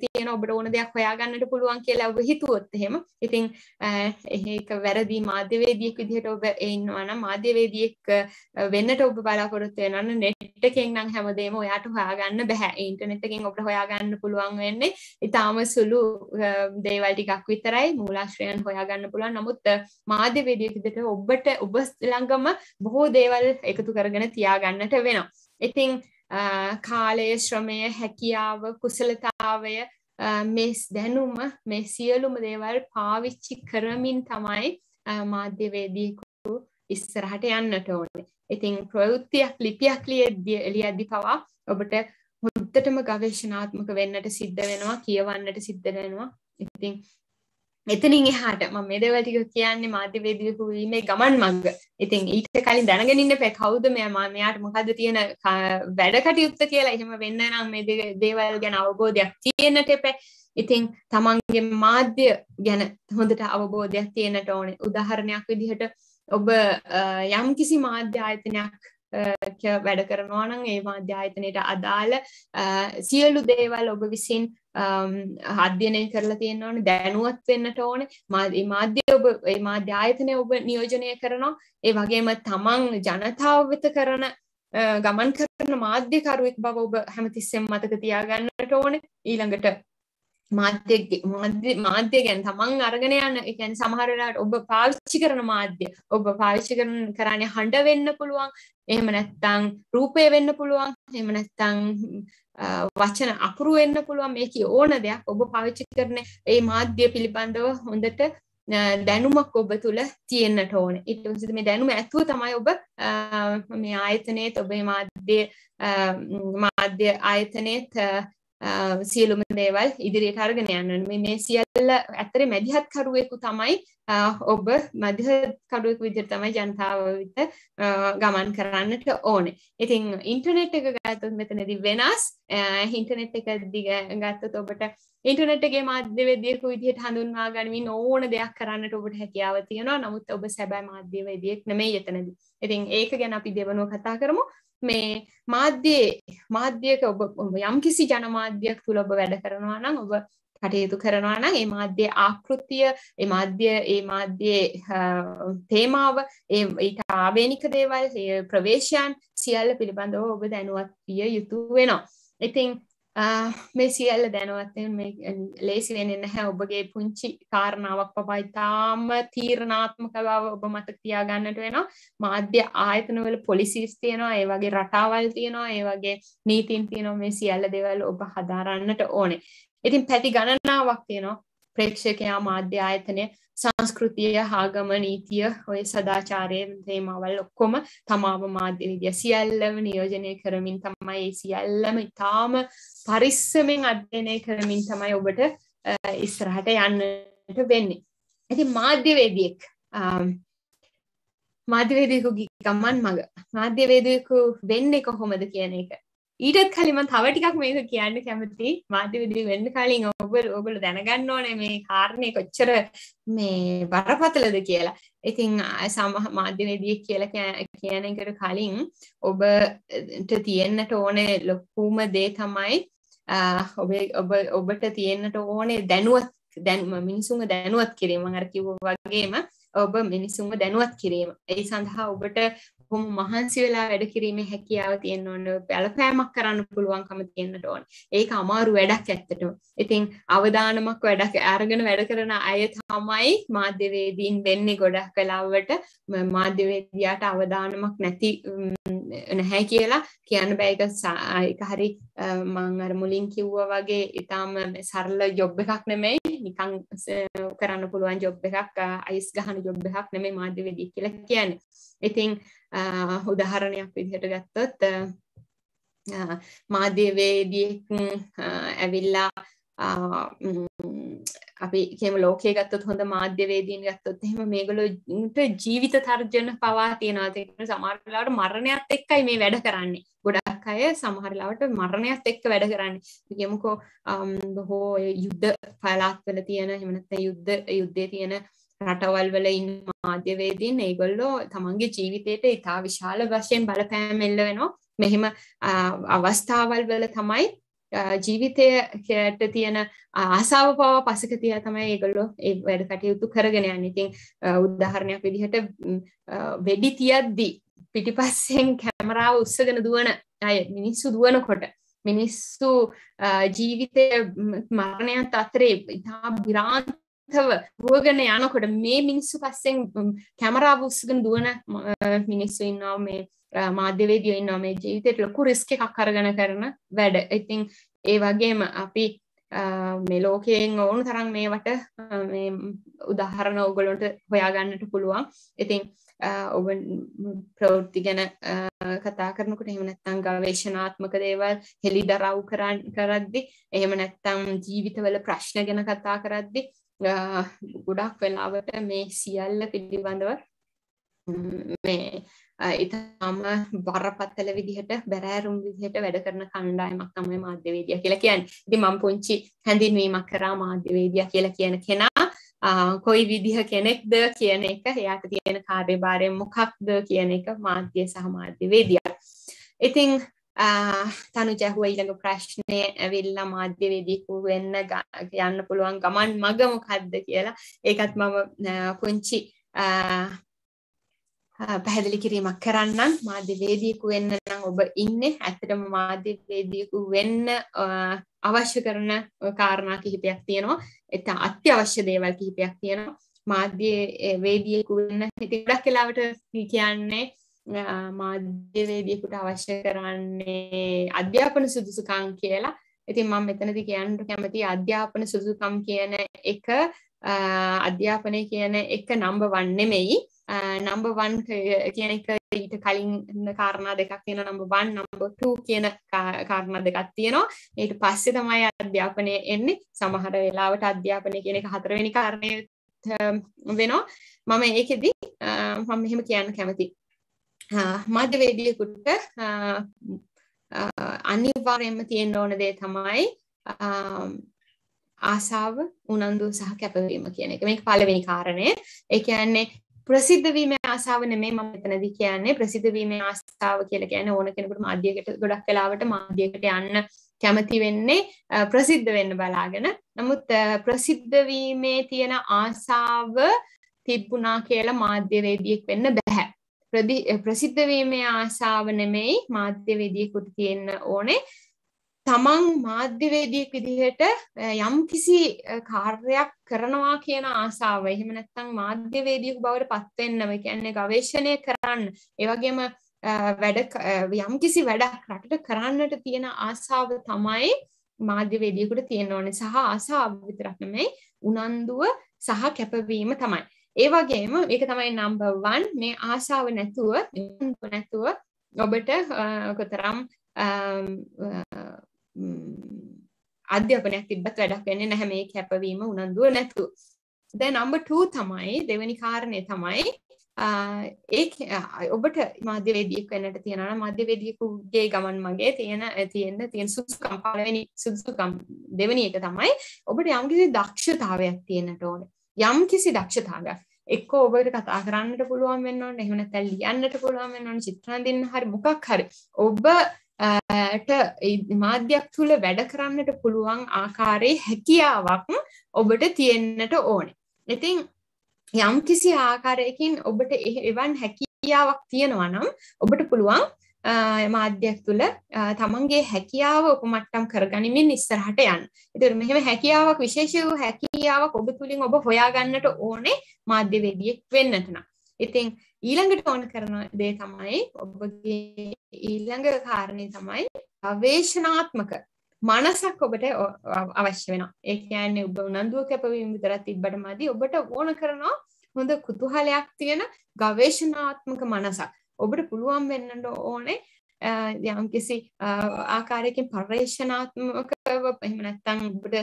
තියෙන ඔබට ඕන දෙයක් හොයාගන්නට පුළුවන් කියලා ඔබ හිතුවොත් එහෙම ඉතින් ඒක වැරදි මාධ්‍යවේදියෙක් විදිහට ඔබ ඉන්නවා නම් මාධ්‍යවේදියෙක් වෙන්නට ඔබ බලාපොරොත්තු වෙනවා නම් net එකෙන් නම් හැමදේම ඔයාට හොයාගන්න බෑ ඉන්ටර්නෙට් එකෙන් ඔබට හොයාගන්න පුළුවන් වෙන්නේ ඉතාම සුළු දේවල් ටිකක් විතරයි මූලාශ්‍රයන් හොයාගන්න පුළුවන් නමුත් මාධ්‍යවේදියෙක් විදිහට ඔබට ඔබ ළඟම බොහෝ දේවල් එකතු කරගෙන තියාගන්නට වෙනවා ඉතින් කාලය ශ්‍රමය හැකියාව කුසලතාවය මෙස් දැනුම මේ සියලුම දේවල් පාවිච්චි කරමින් තමයි මාධ්‍යවේදීකු ඉස්සරහට යන්නට ඕනේ. ඉතින් ප්‍රවෘත්තියක් ලිපියක් ලියද්දි පවා ඔබට හොද්දටම ගවේශනාත්මක වෙන්නට සිද්ධ වෙනවා කියවන්නට සිද්ධ වෙනවා. ඉතින් එතනින් එහාට ම මේ දෙවල් ටික කියන්නේ මාධ්‍යවේදීකු වීමේ ගමන් මඟ ඉතින් ඊට කලින් දැනගෙනන්න පැ කවුද මෙයා මෙයාට මොකද තියෙන වැඩ කටයුත්ත කියලා එහෙම වෙන්න නම් මේ දේවල් ගැන අවබෝධයක් තියෙනට පැ ඉතින් තමන්ගේ මාධ්‍ය ගැන හොඳට අවබෝධයක් තියෙනට ඕනේ උදාහරණයක් විදිහට ඔබ යම් කිසි මාධ්‍ය ආයතනයක් වැඩ කරනවා නම් ඒ මාධ්‍යායතනයට අදාළ සියලු දේවල් ඔබ විසින් අධ්‍යයනය කරලා තියෙන්න ඕනේ දැනුවත් වෙන්නට ඕනේ මේ මාධ්‍ය ඔබ මේ මාධ්‍ය ආයතනය ඔබ නියෝජනය කරනවා ඒ වගේම තමන් ජනතාව වෙත කරන ගමන් කරන මාධ්‍යකරුවෙක් බව ඔබ හැමතිස්සෙම මතක තියාගන්නට ඕනේ ඊළඟට මාධ්‍ය මාධ්‍ය ගැන තමන් අරගෙන යන එකැන සමහරලාට ඔබ පාවිච්චි කරන මාධ්‍ය ඔබ පාවිච්චි කරන කරන්න හඬ වෙන්න පුළුවන් එහෙම නැත්තං රූපය වෙන්න පුළුවන් එහෙම නැත්තං වචන අකුරු වෙන්න පුළුවන් මේක ඕන දෙයක් ඔබ පාවිච්චි කරන ඒ මාධ්‍ය පිළිබඳව හොඳට දැනුමක් ඔබ තුළ තියෙන්න්නට ඕන ඉටසි මේ දැනුම ඇතුව තමයි ඔබ මේ ආයතනයත් ඔබේ මාධ්‍ය මාධ්‍ය ආයතනයත් සියලුම දේවල් ඉදිරියට අරගෙන යන්න මේ සියල්ල ඇතරේ මැදිහත්කරුවෙකු තමයි ඔබ මධ්‍යකරුවෙක් විදිහට තමයි ජනතාව වෙත ගමන් කරන්නට ඕනේ. ඉතින් ඉන්ටර්නෙට් එක ගත්තොත් මෙතනදී වෙනස්. ඉන්ටර්නෙට් එක දිග ගත්තොත් ඔබට ඉන්ටර්නෙට් එකේ මාධ්‍යවේදියෙකු විදිහට හඳුන්වා ගනිමින් ඕන දෙයක් කරන්නට ඔබට හැකියාව තියෙනවා. නමුත් ඔබ සැබෑ මාධ්‍යවේදියෙක් නෙමෙයි එතනදී. ඉතින් ඒක ගැන අපි දෙවනුව කතා කරමු. මේ මාධ්‍යයේ මාධ්‍යයක ඔබ යම් කිසි ජනමාධ්‍යයක් තුළ ඔබ වැඩ කරනවා නම් ඔබ කටයුතු කරනවා නම් ඒ මාධ්‍යයේ ආකෘතිය ඒ මාධ්‍ය ඒ මාධ්‍යයේ තේමාව ඒ ඊට ආවේනික දේවල් ප්‍රවේශයන් සියල්ල පිළිබඳව ඔබ දැනුවත් විය යුතු වෙනවා. ඉතින් Ah, මේ සියල්ල දැනුවත්තෙන් ලේසි වෙන්නේ නැහැ ඔබගේ පුංචි කාරණාවක් පවා ඉතාම තීරණාත්මක බව ඔබ මතක තියාගන්නට වෙනවා මාධ්‍ය ආයතනවල පොලිසිස් තියෙනවා ඒ වගේ රටාවල් තියෙනවා ඒ වගේ නීතින් තියෙනවා මේ සියල්ල දේවල් ඔබ හදාරන්නට ඕනේ ඉතින් පැති ගණනාවක් තියෙනවා ප්‍රේක්ෂකයා මාධ්‍ය ආයතනය සංස්කෘතිය හාගම නීතිය ඔය සදාචාරය දේමවල් ඔක්කොම තමාම මාධ්‍ය විදිය සියල්ලම නියෝජනය කරමින් තමයි ඒ සියල්ලම ඉතාම පරිස්සමෙන් අධ්‍යයනය කරමින් තමයි ඔබට ඉස්සරහට යන්නට වෙන්නේ. ඇති මාධ්‍යවේදියෙක් මාධ්‍යවේදයකු ගිකම්මන් මඟ මාධ්‍යවේදයකු වෙන්නේ කොහොමද කියන එක ඊටත් කලින් මම තව ටිකක් මේක කියන්න කැමතියි මාධ්‍ය විදී වෙන්න කලින් ඔබල ඔයගොල්ලෝ දැනගන්න ඕනේ මේ කාරණේ කොච්චර මේ බරපතලද කියලා. ඉතින් සමහ මාධ්‍ය වේදිකයෙක් කියලා කියන එකට කලින් ඔබට තියෙන්නට ඕනේ ලොකුම දේ තමයි ඔබේ ඔබ ඔබට තියෙන්නට ඕනේ දැනුවත් දැනුම මිනිසුන්ව දැනුවත් කිරීම මම අර කිව්වා වගේම ඔබ මිනිසුන්ව දැනුවත් කිරීම. ඒ සඳහා ඔබට බොහොම මහන්සි වෙලා වැඩ කිරීමේ හැකියාව තියෙන්න ඕන බලපෑමක් කරන්න පුළුවන්කම තියෙන්නට ඕන ඒක අමාරු වැඩක් ඇත්තටම ඉතින් අවධානමක් වැඩක් අරගෙන වැඩ කරන අය තමයි මාධ්‍යවේදීන් වෙන්නේ ගොඩක් කලාවට මාධ්‍යවේදියාට අවධානමක් නැති නැහැ කියලා කියන්න බෑ ඒක හරි මං අර මුලින් කිව්වා වගේ ඊටාම සරල ජොබ් එකක් නෙමෙයි නිකන් කරන්න පුළුවන් ජොබ් එකක් අයිස් ගහන ජොබ් එකක් නෙමෙයි මාධ්‍යවේදී කියලා කියන්නේ ඉතිං උදාහරණයක් විදිහට ගත්තොත් මාධ්‍යවේදී ඇවිල්ලා අපි කෙම ලෝකය ගත්තොත් හොඳ මාධ්‍යවේදීන් ගත්තොත් එහෙම මේගොලොට ජීවිත තර්ජන පවා තියෙනවා සමාරලාවට මරණයක්ත් එක්කයි මේ වැඩ කරන්නේ ගොඩක් අය සමහරලාවට මරණයක්ත් එක්ක වැඩ කරන්නේ යමුකෝ බොහෝ යුද්ධ පලාත්වල තියෙන හෙමනත යුද්ධ යුද්ධය තියෙන රටවල් වල ඉන්න මාධ්‍යවේදීන් ඒගොල්ලෝ තමන්ගේ ජීවිතයට ඉතා විශාල වශයෙන් බලපෑම් එල්ල වෙනවා මෙහෙම අවස්ථාවල් වල තමයි ජීවිතයට තියෙන ආසාාව පවා පසක තිය තමයි ඒගොල්ලෝ ඒ වැඩ කටයුතු කරගෙන යන්න ඉතින් උදාහරණයක් විදිහට වෙඩි තියද්දී පිටිපස්සෙන් කැමරාව උත්සගෙන දුවන අය මිනිස්සු දුවනකොට මිනිස්සු ජීවිතය මරණයන් අතරේ ඉතා බිරාන්ත තව වුවගෙන යනකොට මේ මිනිස්සු පස්සෙන් කැමරාව උස්සගෙන දුවන මිනිස්සු ඉන්නවා මේ මාධ්‍යවේදිය ඉන්නවා මේ ජීවිතයට ලොකු රිස්ක එකක් කරගෙන කරන වැඩ ඉතින් ඒ වගේම අපි මේ ලෝකයෙන් ඕනු තරම් මේවට උදාහරණ ඔගොලොන්ට හොයාගන්නට පුළුවන් ඉතින් ඔබ ප්‍රවෘත්ති ගැන කතා කරනකට එහෙම නැත්තං ගවේශනාත්මක දේවල් හෙළි දරව් කරන්න කරද්දි එහෙම නැත්තම් ජීවිතවල ප්‍රශ්න ගැන කතා කරද්දි ගොඩක් වෙලාවට මේ සියල්ල පිළිබඳව මේ ඉතාම බරපතල විදිහට බැරෑරුම් විදිහට වැඩ කරන කණ්ඩායමක් තමයි මාධ්‍යවේදියා කියලා කියන්නේ. ඉතින් මම පුංචි හැඳින්වීමක් කරා මාධ්‍යවේදියා කියලා කියන කෙනා කොයි විදිහ කෙනෙක්ද කියන එක එයාට තියෙන කාර්යභාරය මොකක්ද කියන එක මාධ්‍ය සහ මාධ්‍යවේදියා. ඉතින් තනුජැහුව ඊළඟ ප්‍රශ්නය ඇවිල්ලා මාධ්‍යවේදීකු වෙන්න යන්න පුළුවන් ගමන් මග මොකද්ද කියලා ඒකත් මම පුංචි පැහැදිලි කිරීමක් කරන්නම් මාධ්‍යවේදීකු වෙන්න නම් ඔබ ඉන්නේ ඇත්තටම මාධ්‍යවේදීකු වෙන්න අවශ්‍ය කරන කාරණා කිහිපයක් තියෙනවා ඒත් අත්‍යවශ්‍ය දේවල් කිහිපයක් තියෙනවා මාධ්‍යවේදියෙකු වෙන්න ඉතින් ගොඩක් වෙලාවට කියන්නේ මාධ්‍යවේදියෙකුට අවශ්‍ය කරන්නේ අධ්‍යාපන සුදුසුකම් කියලා. ඉතින් මම මෙතනදී කියන්න කැමති අධ්‍යාපන සුදුසුකම් කියන එක අධ්‍යාපනය කියන එක නම්බ වන් නෙමෙයි. නම්බ වන් කියන එක ඊට කලින් කාරණා දෙකක් තියෙන නම්බ වන් නම්බ 2 කියන කාරණා දෙකක් තියෙනවා. ඊට පස්සේ තමයි අධ්‍යාපනය එන්නේ. සමහර වෙලාවට අධ්‍යාපනය කියන එක හතරවෙනි කාරණේ වෙනවා. මම ඒකෙදි මම මෙහෙම කියන්න කැමතියි. මද වෙඩියකුට අනිවාර්යෙන්ම තියෙන්න ඕන දේ තමයි ආසාව උනන්දු සහ කැපවීම කියන එක මේක පළවෙනි කාරණය ඒ කියන්නේ ප්‍රසිද්ධ වීමේ ආසාව නෙමෙයි මම මෙතනදී කියන්නේ ප්‍රසිද්ධ වීමේ ආසාව කියලා කියන්නේ ඕන කෙනෙකුට මාධ්‍යයකට ගොඩක් වෙලාවට මාධ්‍යයකට යන්න කැමති වෙන්නේ ප්‍රසිද්ධ වෙන්න බලාගෙන නමුත් ප්‍රසිද්ධ වීමේ තියෙන ආසාව තිබුණා කියලා මාධ්‍යවේදියෙක් වෙන්න බෑ ප්‍රසිද්ධවීමේ ආශාව නෙමෙයි මාධ්‍යවේදියෙකුට තියෙන්න ඕනේ තමන් මාධ්‍යවේදියෙක් විදිහට යම් කිසි කාර්යයක් කරනවා කියන ආසාව එහෙම නැත්නම් මාධ්‍යවේදියෙකු බවට පත් වෙන්නම කියන්නේ ගවේෂණය කරන්න ඒ වගේම වැඩ යම් කිසි වැඩක් රටට කරන්නට තියෙන ආසාව තමයි මාධ්‍යවේදියෙකුට තියෙන්න ඕනේ සහ ආසාව විතරක් නෙමෙයි උනන්දුව සහ කැපවීම තමයි ඒ වගේම ඒක තමයි නම්බර් 1 මේ ආසාව නැතුව නැතුව ඔබට කොතරම් අධ්‍යපනයක් තිබ්බත් වැඩක් වෙන්නේ නැහැ මේ කැපවීම උනන්දුව නැතුව. දැන් නම්බර් 2 තමයි දෙවෙනි කාරණේ තමයි ඒ ඔබට මධ්‍යවේදියෙක් වෙන්නට තියෙනවා නම් මධ්‍යවේදියෙකුගේ ගමන් මගේ තියෙන තියෙන තියෙන සුදුසුකම් පළවෙනි සුදුසුකම් දෙවෙනි එක තමයි ඔබට යම්කිසි දක්ෂතාවයක් තියෙන්නට ඕනේ. යම්කිසි දක්ෂතාවයක්. එක්ක ඔබට කතා කරන්නට පුළුවන් වෙන්න ඕනේ එහෙම නැත්නම් ලියන්නට පුළුවන් වෙන්න ඕනේ චිත්‍ර හඳින්න හරි මොකක් හරි ඔබට මාධ්‍යයක් තුල වැඩ කරන්නට පුළුවන් ආකාරයේ හැකියාවක් ඔබට තියෙන්නට ඕනේ. ඉතින් යම් කිසි ආකාරයකින් ඔබට එවන් හැකියාවක් තියෙනවා නම් ඔබට පුළුවන් මාධ්‍යයක් තුළ තමන්ගේ හැකියාව උපමට්ටම් කරගනිමින් ඉස්සරහට යන්න. ඉතින් මෙහෙම හැකියාවක් විශේෂ වූ හැකියාවක් ඔබ තුලින් ඔබ හොයාගන්නට ඕනේ මාධ්‍යවේදියෙක් වෙන්නට නම්. ඉතින් ඊළඟට ඕන කරන දේ තමයි ඔබගේ ඊළඟ කාරණේ තමයි ගවේෂණාත්මක මනසක් ඔබට අවශ්‍ය වෙනවා. ඒ කියන්නේ ඔබ උනන්දුව කැපවීම විතරක් තිබ්බට මදි ඔබට ඕන කරනවා හොඳ කුතුහලයක් තියෙන ගවේෂණාත්මක මනසක්. ඔබට පුළුවන් වෙන්නට ඕනේ යම් කිසි ආකාරයකින් පර්යේෂණාත්මකව එහෙම නැත්නම් ඔබට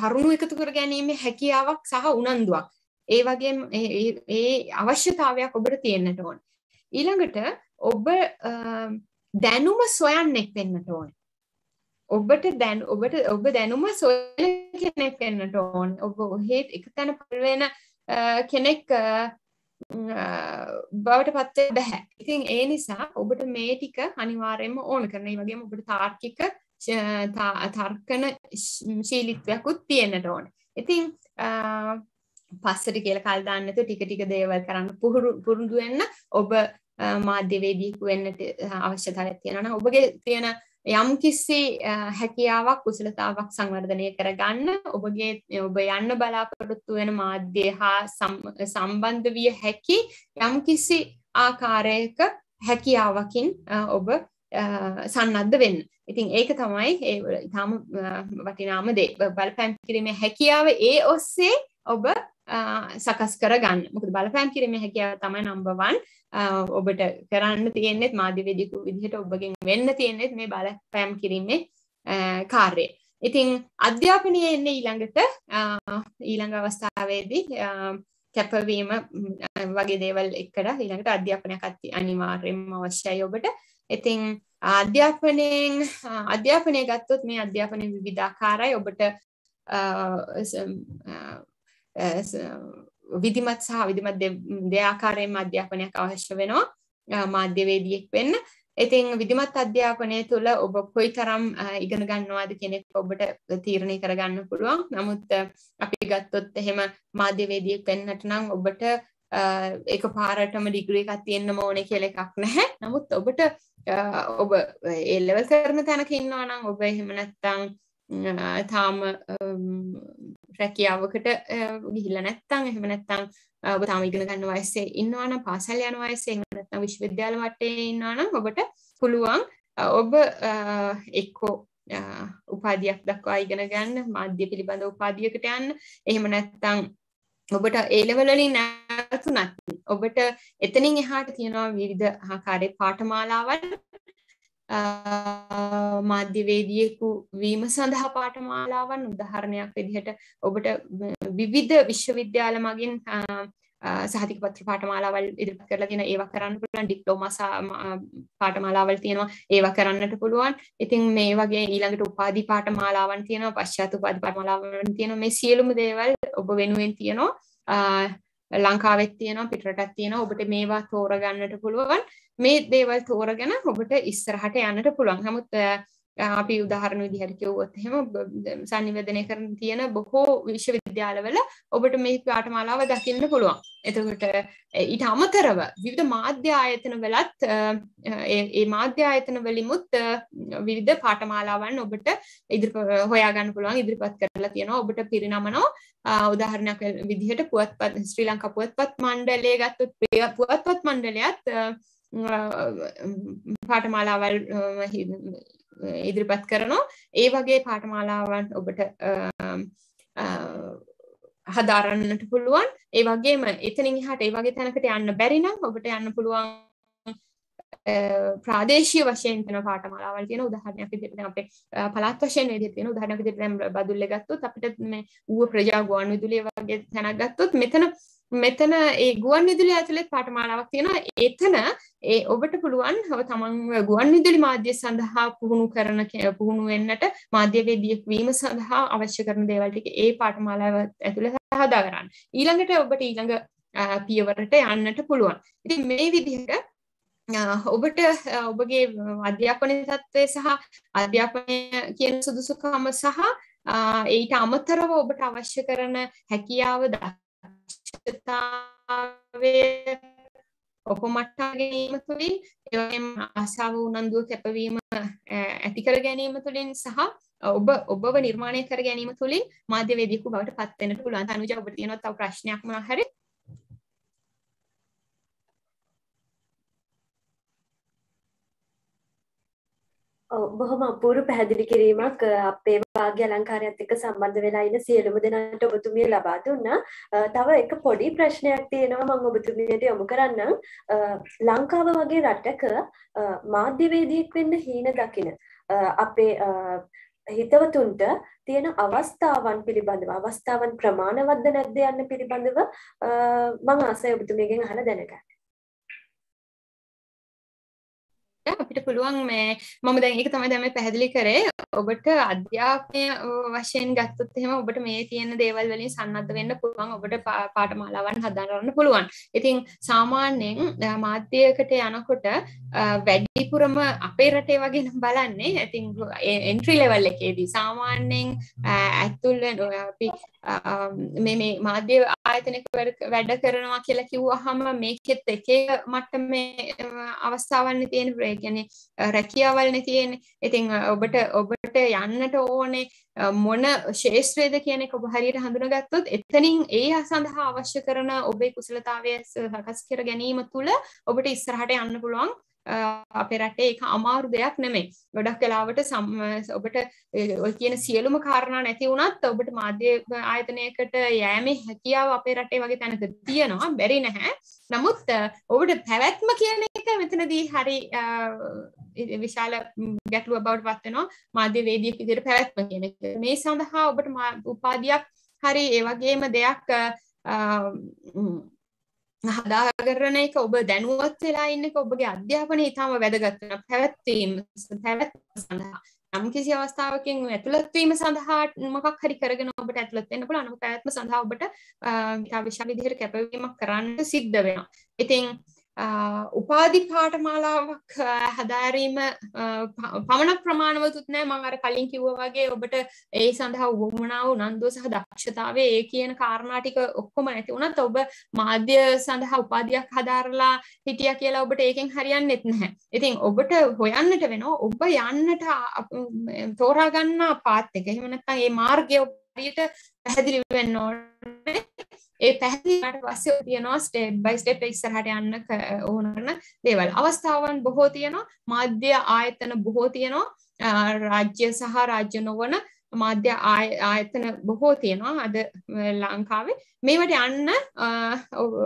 කරුණු එකතු කර ගැනීමේ හැකියාවක් සහ උනන්දුවක් ඒ වගේම ඒ අවශ්‍යතාවයක් ඔබට තියෙන්නට ඕන. ඊළඟට ඔබ දැනුම සොයන්නෙක් වෙන්නට ඕන. ඔබට දැන් ඔබට ඔබ දැනුම සොයන කෙනෙක් වෙන්නට ඕන. ඔබ ඔහෙත් එක තැන පල් වෙන කෙනෙක් බවට පත්වය බැහැ ඉතින් ඒ නිසා ඔබට මේ ටික අනිවාරයම ඕන කරන වගේ ඔබට තාර්කික තර්කන ශීලිත්වයකුත් තියෙන්න්නට ඕන ඉතින් පස්සට කියල කල්දාන්නතු ටික ටික දේවල් කරන්න පුහුරු පුරුදුවෙන්න ඔබ මාධ්‍යවේදීකු වෙන්නට අවශ්‍යතාලයක් තියෙනන ඔබගේ තියෙන යම් කිසි හැකියාවක් කුසලතාවක් සංවර්ධනය කරගන්න ඔබගේ ඔබ යන්න බලාපොරොත්තු වෙන මාධ්‍ය හා සම්බන්ධ විය හැකි යම් කිසි ආකාරයක හැකියාවකින් ඔබ සන්නද්ධ වෙන්න. ඉතින් ඒක තමයි ඒ ඉතාම වටිනාම දේ බලපෑම් කිරීමේ හැකියාව ඒ ඔස්සේ ඔබ සකස් කරගන්න මොකද බලපෑම් කිරීමේ හැකියාව තමයි නම්බර් 1 ඔබට කරන්න තියෙන්නේ මාධ්‍යවේදිකු විදිහට ඔබගෙන් වෙන්න තියෙන්නේ මේ බලපෑම් කිරීමේ කාර්යය. ඉතින් අධ්‍යාපනයේ එන්නේ ඊළඟට ඊළඟ අවස්ථාවේදී කැපවීම වගේ දේවල් එක්කලා ඊළඟට අධ්‍යාපනයක් අනිවාර්යයෙන්ම අවශ්‍යයි ඔබට. ඉතින් අධ්‍යාපනයෙන් අධ්‍යාපනය ගත්තොත් මේ අධ්‍යාපනය විවිධාකාරයි ඔබට විධිමත් සහ විධිමත් දෙආකාරයෙන් අධ්‍යාපනයක් අවශ්‍ය වෙනවා මාධ්‍යවේදියෙක් වෙන්න. ඉතින් විධිමත් අධ්‍යාපනය තුළ ඔබ කොයි තරම් ඉගෙන ගන්නවාද කෙනෙක් ඔබට තීරණය කරගන්න පුළුවන්. නමුත් අපි ගත්තොත් එහෙම මාධ්‍යවේදියෙක් වෙන්නට නම් ඔබට එක පාරටම ඩිග්‍රී එකක් තියෙන්න්න ඕන කියල එකක් නැහැ. නමුත් ඔබට ඔබ එල්ලවල් කරන තැනක ඉන්නවා නම් ඔබ එහෙම නැත්තං තාම රැකියාවකට ගිහිල්ල නැත්තම් එහෙම නැත්තම් ඔබ තාම ඉගෙන ගන්න වයසේ ඉන්නවනම් පාසල් යන වයසේ එහෙම නැත්තම් විශ්වවිද්‍යාල මට්ටමේ ඉන්නවනම් ඔබට පුළුවන් ඔබ එක්කෝ උපාධියක් දක්වා ඉගෙන ගන්න මාධ්‍ය පිළිබඳ උපාධියකට යන්න එහෙම නැත්තම් ඔබට ඒලවලින් නැතුනත් ඔබට එතනින් එහාට තියෙනවා විවිධ ආකාරයේ පාඨමාලාවල් මාධ්‍යවේදියෙකු වීම සඳහා පාඨමාලාවන් උදාහරණයක් විදිහට ඔබට විවිධ විශ්වවිද්‍යාල මගින් සහතික පත්‍ර පාඨමාලාවල් ඉදිරිපත් කරලා තියෙන ඒවා කරන්න පුළුවන් ඩිප්ලෝමා පාඨමාලාවල් තියෙනවා ඒවා කරන්නට පුළුවන්. ඉතින් මේ වගේ ඊළඟට උපාධි පාඨමාලාවන් තියෙනවා, පශ්චාත් උපාධි පාඨමාලාවන් තියෙනවා. මේ සියලුම දේවල් ඔබ වෙනුවෙන් තියෙනවා. ලංකාවෙත් තියෙනවා පිටරටත් තියෙනවා ඔබට මේවා තෝරගන්නට පුළුවන් මේ දේවල් තෝරගෙන ඔබට ඉස්සරහට යන්නට පුළුවන් නමුත් අපි උදාහරණ විදිහට කිව්වොත් එහෙම sannivedana කරන තියෙන බොහෝ විශ්ව විශ්වවිද්‍යාලවල ඔබට මේ පාටමාලාව දකින්න පුළුවන්. එතකොට ඊට අමතරව විවිධ මාධ්‍ය ආයතන වලත් ඒ මාධ්‍ය ආයතන වලිමුත් විවිධ පාඨමාලාවන් ඔබට ඉදිරි හොයාගන්න පුළුවන් ඉදිරිපත් කරලා තියෙනවා ඔබට පිරිනමනවා උදාහරණයක් විදිහට පුවත්පත් ශ්‍රී ලංකා පුවත්පත් මණ්ඩලය ගත්තොත් පුවත්පත් මණ්ඩලයත් පාඨමාලාවල් ඉදිරිපත් කරනවා ඒ වගේ පාඨමාලාවන් ඔබට හදාරන්නට පුළුවන් ඒ වගේම එතනින් හට ඒ වගේ තැනකට යන්න බැරිනම් ඔබට යන්න පුළුවන් ප්‍රාදේශය වශයෙන් තන පාටමලාවල් තියෙන උදාහරණයක් විදිහට අපේ පළාත් වශයෙන් විදිහට තියෙන උදාහරණයක් විදිහට දැන් බදුල්ල ගත්තොත් අපිට මේ ඌව ප්‍රජා ගුවන් විදුලිය වගේ තැනක් ගත්තොත් මෙතන මෙතන ඒ ගුවන් විදුලි ඇතුළේ පාඨමාලාවක් තියෙනවා. එතන ඒ ඔබට පුළුවන් ඔබ තමන් ගුවන් විදුලි මාධ්‍ය සඳහා පුහුණු කරන පුහුණු වෙන්නට මාධ්‍යවේදියෙක් වීම සඳහා අවශ්‍ය කරන දේවල් ටික ඒ පාඨමාලාව ඇතුළේ හදා ගන්න. ඊළඟට ඔබට ඊළඟ පියවරට යන්නට පුළුවන්. ඉතින් මේ විදිහට ඔබට ඔබගේ අධ්‍යාපනය තත්ත්වය සහ අධ්‍යාපනය කියන සුදුසුකම සහ ඊට අමතරව ඔබට අවශ්‍ය කරන හැකියාව දක්ෂතාවය ඔපමට්ටා ගැනීම තුළින් එවගේම ආසාව උනන්දුව කැපවීම ඇති කර ගැනීම තුළින් සහ ඔබ ඔබව නිර්මාණය කර ගැනීම තුළින් මාධ්‍යවේදීකු බවට පත් වෙන්න පුළුවන්. තනුජ ඔබට තියෙනවා තව ප්‍රශ්නයක් මොනවා හරි? බොහොම අපූරු පැහැදිලි කිරීමක් අපේ වාගේ අලංකාරයත් එක්ක සම්බන්ධ වෙලා ඉන්න සියලුම දෙනාට ඔබතුමිය ලබා දුන්නා. තව එක පොඩි ප්‍රශ්නයක් තියෙනවා මම ඔබතුමියට යොමු කරන්නම්. ලංකාව වගේ රටක මාධ්‍යවේදියෙක් වෙන්න හීන දකින අපේ හිතවතුන්ට තියෙන අවස්ථාවන් පිළිබඳව අවස්ථාවන් ප්‍රමාණවත්ද නැද්ද යන්න පිළිබඳව මම ආසයි ඔබතුමියගෙන් අහලා දැනගන්න. අපිට පුළුවන් මේ මම දැන් ඒක තමයි දැන් මේ පැහැදිලි කරේ ඔබට අධ්‍යාපනය වශයෙන් ගත්තොත් එහෙම ඔබට මේ තියෙන දේවල් වලින් සන්නද්ධ වෙන්න පුළුවන් ඔබට පාඨමාලාවන් හදාගන්න පුළුවන්. ඉතින් සාමාන්‍යයෙන් මාධ්‍යයකට යනකොට වැඩිපුරම අපේ රටේ වගේ නම් බලන්නේ ඉතින් එන්ට්‍රී ලෙවල් එකේදී සාමාන්‍යයෙන් ඇතුළ අපි මේ මාධ්‍ය ආයතනක වැඩ කරනවා කියලා කිව්වහම මේකෙත් එක එක මට්ටමේ අවස්ථාවන්නේ තියෙන ඒ කියන්නේ රැකියාවල්නේ තියෙන්නේ. ඉතින් ඔබට ඔබට යන්නට ඕනේ මොන ශේෂ්ත්‍රයේද කියන එක ඔබ හරියට හඳුනාගත්තොත් එතනින් ඒ සඳහා අවශ්‍ය කරන ඔබේ කුසලතාවය සකස් කර ගැනීම තුළ ඔබට ඉස්සරහට යන්න පුළුවන් අපේ රටේ ඒක අමාරු දෙයක් නෙමෙයි. ගොඩක් වෙලාවට ඔබට ඔය කියන සියලුම කාරණා නැති වුණත් ඔබට මාධ්‍ය ආයතනයකට යෑමේ හැකියාව අපේ රටේ වගේ තැනක තියෙනවා. බැරි නැහැ. නමුත් ඔබට පැවැත්ම කියන එක මෙතනදී හරි විශාල ගැටලුවක් බවට පත් වෙනවා. මාධ්‍ය වේදිකේ විදිහට පැවැත්ම කියන එක. මේ සඳහා ඔබට උපාධියක් හරි ඒ වගේම දෙයක් හදාගරන එක ඔබ දැනුවත් වෙලා ඉන්නක ඔබගේ අධ්‍යාපනය ඉතාම වැදගත්වන පැවැත්වීම පැවැත් සඳහා නම් කිසි අවස්ථාවකින් ඇතුළත්වීම සඳහා මොකක් හරි කරගෙන ඔබට ඇතුළත් වෙන්න පුළුවන් අනු පැවැත්ම සඳහා ඔබට විශාල විදිහට කැපවීමක් කරන්න සිද්ධ වෙනවා. ඉතින් උපාධි පාටමාලාවක් හැදෑරීම පමණ ප්‍රමාණවතුත් නෑ මං අර කලින් කිව්ව වගේ ඔබට ඒ සඳහා වුවමනාව උනන්දුව සහ දක්ෂතාවේ ඒ කියන කාරණාටික ඔක්කොම ඇති වුණත් ඔබ මාධ්‍ය සඳහා උපාධයක් හදාරලා හිටිය කියලා ඔබට ඒකෙන් හරියන්නෙත් නැහැ. ඉතින් ඔබට හොයන්නට වෙනවා ඔබ යන්නට තෝරාගන්න පාත් එක. එහෙම නැත්නම් මේ මාර්ගය හරියට පැහැදිලි වෙන්න ඕනේ. ඒ පැහැදිලිට පස්සේ තියනවා ස්ටේට් බයි ස්ටේට් ඉස්සරහට යන්න ඕන කරන දේවල් අවස්ථාවන් බොහෝ තියෙනවා මාධ්‍ය ආයතන බොහෝ තියෙනවා රාජ්‍ය සහ රාජ්‍ය නොවන මාධ්‍ය ආයතන බොහෝ තියෙනවා අද ලංකාවේ මේවට යන්න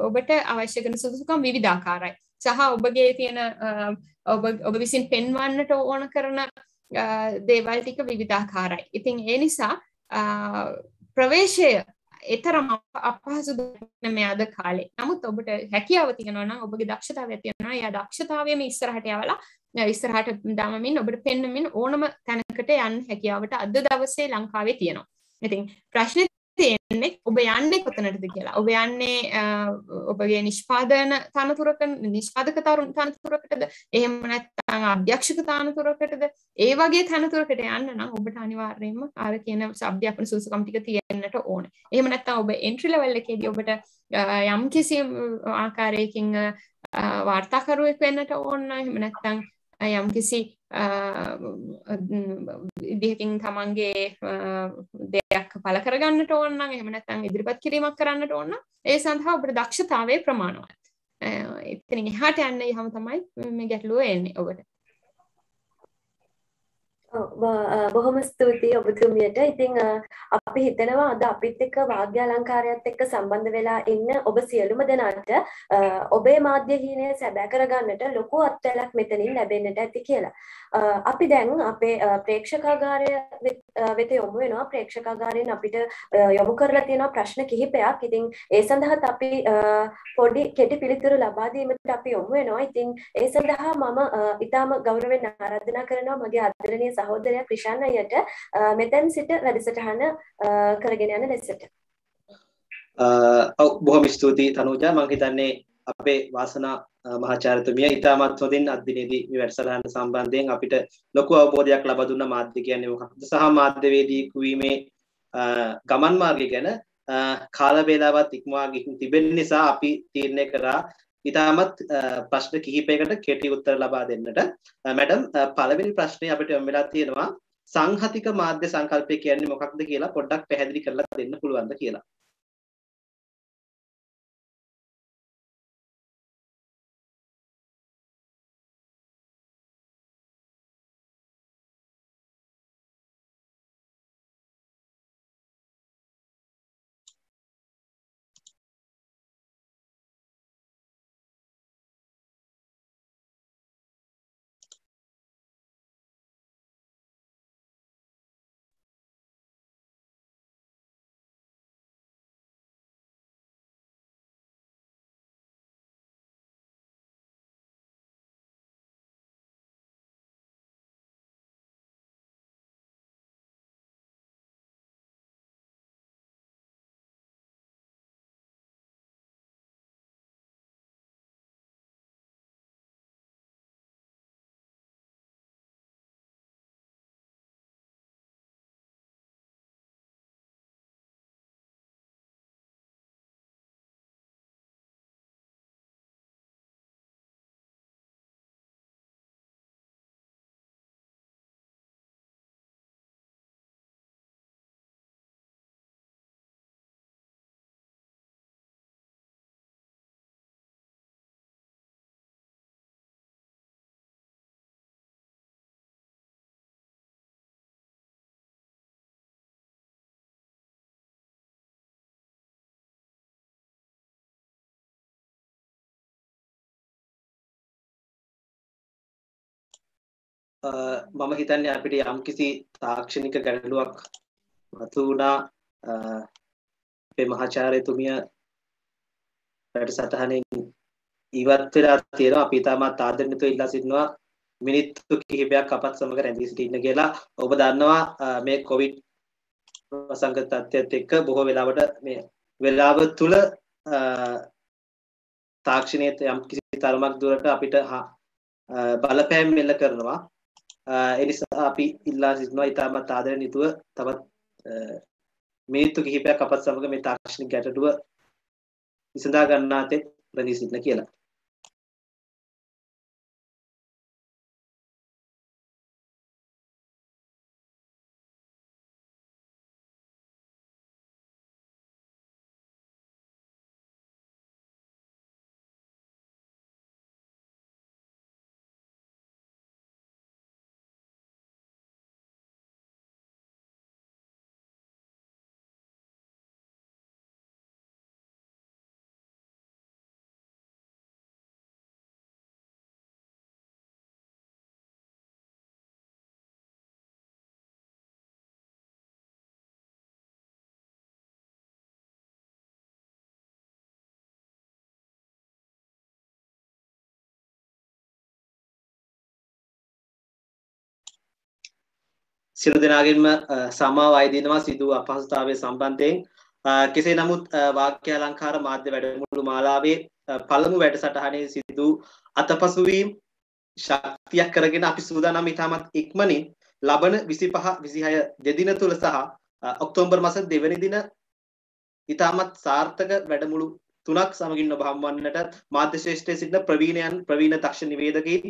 ඔබට අවශ්‍යකන සුදුසුකම් විවිධාකාරයි සහ ඔබගේ තියෙන ඔබ විසින් පෙන්වන්නට ඕන කරන දේවල් ටික විවිධාකාරයි ඉතින් ඒ නිසා ප්‍රවේශය එතරම් අපහසු මේ අද කාලේ නමුත් ඔබට හැකියාව තියෙනවා නම් ඔබගේ දක්ෂතාවය තියෙනවා එයා දක්ෂතාවයම ඉස්සරහට යවලා ඉස්සරහට දමමින් ඔබට පෙන්නමින් ඕනම තැනකට යන්න හැකියාවට අද දවසේ ලංකාවේ තියෙනවා. ඉතින් ප්‍රශ්නේ තියෙන්නේ ඔබ යන්නේ කොතනටද කියලා. ඔබ යන්නේ ඔබගේ නිෂ්පාදන තනතුරක නිෂ්පාදක තනතුරකටද එහෙම නැත්නම් අධ්‍යක්ෂක තනතුරකටද ඒ වගේ තනතුරකට යන්න නම් ඔබට අනිවාර්යයෙන්ම අර කියන අධ්‍යාපන සුසුකම් ටික තියෙන්නට ඕනේ. එහෙම නැත්නම් ඔබ entry level එකේදී ඔබට යම් කිසි ආකාරයකින් වාර්තාකරුවෙක් වෙන්නට ඕන එහෙම නැත්නම් යම්කිසි විහකින් තමන්ගේ දෙයක් පල කරගන්න ඕන්න එමනත්තන් ඉදිරිපත් කිරීමක් කරන්නට ඕන්න ඒ සඳහා ඔබට දක්ෂතාවේ ප්‍රමාණුවත් එතන හට යන්න හම තමයි ගැටලුව එන්නේ ඔබට බොහොම ස්තුතියි ඔබතුමියට. ඉතින් අපි හිතනවා අද අපිත් එක්ක වාග්යාලංකාරයත් එක්ක සම්බන්ධ වෙලා ඉන්න ඔබ සියලුම දෙනාට ඔබේ මාධ්‍ය හීනය සැබෑ කරගන්නට ලොකු අත්වැලක් මෙතනින් ලැබෙන්නට ඇති කියලා. අපි දැන් අපේ ප්‍රේක්ෂකාගාරය වෙත යොමු වෙනවා. ප්‍රේක්ෂකාගාරයෙන් අපිට යොමු කරලා තියෙනවා ප්‍රශ්න කිහිපයක්. ඉතින් ඒ සඳහාත් අපි පොඩි කෙටි පිළිතුරු ලබා දීමට අපි යොමු වෙනවා. ඉතින් ඒ සඳහා මම ඊටාම ගෞරවයෙන් ආරාධනා කරනවා මගේ ආදරණීය සහෝදරයා ක්‍රිෂාන් අයියට මෙතැන් සිට වැඩසටහන කරගෙන යන ලෙසට. ඔව් බොහොම ස්තුතියි තනුජා මම හිතන්නේ අපේ වාසනා මහාචාර්යතුමිය ඉතාමත් හොඳින් අද්දිනේදී මේ වැඩසටහන සම්බන්ධයෙන් අපිට ලොකු අවබෝධයක් ලබා දුන්න මාධ්‍ය කියන්නේ මොකක්ද සහ මාධ්‍යවේදීකු වීමේ ගමන් මාර්ගය ගැන කාල වේලාවත් ඉක්මවා ගිහින් තිබෙන නිසා අපි තීරණය කරා ඉතාමත් ප්‍රශ්න කිහිපයකට කෙටි උත්තර ලබා දෙන්නට මැඩම් පළවෙනි ප්‍රශ්නේ අපිට යොමු වෙලා තියෙනවා සංහතික මාධ්‍ය සංකල්පය කියන්නේ මොකක්ද කියලා පොඩ්ඩක් පැහැදිලි කරලා දෙන්න පුළුවන්ද කියලා. මම හිතන්නේ අපිට යම්කිසි තාක්ෂණික ගැටලුවක් මතු වුණා අපේ මහාචාර්යතුමිය වැඩසටහනෙන් ඉවත් වෙලා තියෙනවා අපි තාමත් ආදරණීයව ඉල්ලා සිටිනවා මිනිත්තු කිහිපයක් අපත් සමග රැඳී සිටින්න කියලා ඔබ දන්නවා මේ කොවිඩ් වසංගත තත්ත්වයත් එක්ක බොහෝ වෙලාවට මේ වෙලාව තුල තාක්ෂණයේ යම් කිසි තරමක් දුරට අපිට බලපෑම් මෙල්ල කරනවා එනිසා අපි ඉල්ලා සිටිනවා ඉතාමත් ආදරෙන් යුතුව තවත් මිනිත්තු කිහිපයක් අපත් සමග මේ තාක්ෂණික ගැටලුව විසඳා ගන්නා තෙත් රැඳී සිටින කියලා. සියලු දෙනාගෙන්ම සමාව අයදිනවා සිදු අපහසුතාවය සම්බන්ධයෙන් කෙසේ නමුත් වාක්‍යාලංකාර මාධ්‍ය වැඩමුළු මාලාවේ පළමු වැඩසටහනේ සිදු අතපසුවීම් ශක්තියක් කරගෙන අපි සූදානම් ඉතාමත් ඉක්මනින් ලබන 25 26 දෙදින තුල සහ ඔක්තෝබර් මාස දෙවැනි දින ඉතාමත් සාර්ථක වැඩමුළු තුනක් සමගින් ඔබ හම්බවන්නට මාධ්‍ය ශ්‍රේෂ්ඨයේ සිටින ප්‍රවීණයන් ප්‍රවීණ දක්ෂ නිවේදකයින්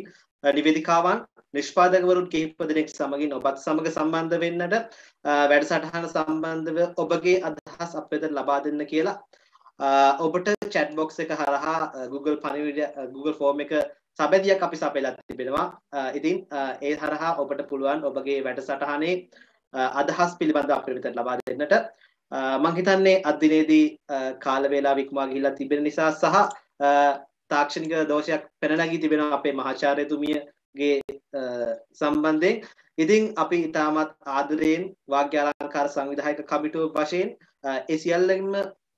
නිවේදිකාවන් නිෂ්පාදකවරුන් කිහිප දෙනෙක් සමගින් ඔබත් සමග සම්බන්ධ වෙන්නට වැඩසටහන සම්බන්ධව ඔබගේ අදහස් අප වෙත ලබා දෙන්න කියලා ඔබට chat box එක හරහා Google පණිවිඩ Google form එක සබැදියක් අපි සපයලා තිබෙනවා. ඉතින් ඒ හරහා ඔබට පුළුවන් ඔබගේ වැඩසටහනේ අදහස් පිළිබඳව අප වෙත ලබා දෙන්නට මං හිතන්නේ අද දිනේදී කාල වේලාව ඉක්මවා ගිහිලා තිබෙන නිසා සහ තාක්ෂණික දෝෂයක් පැනලගී තිබෙන අපේ මහාචාර්යතුමියගේ සම්බන්ධයෙන් ඉතින් අපි ඉතාමත් ආදරයෙන් වාග්‍යාලංකාර සංවිධායක කමිටුව වශයෙන් ඒ සියල්ලෙන්ම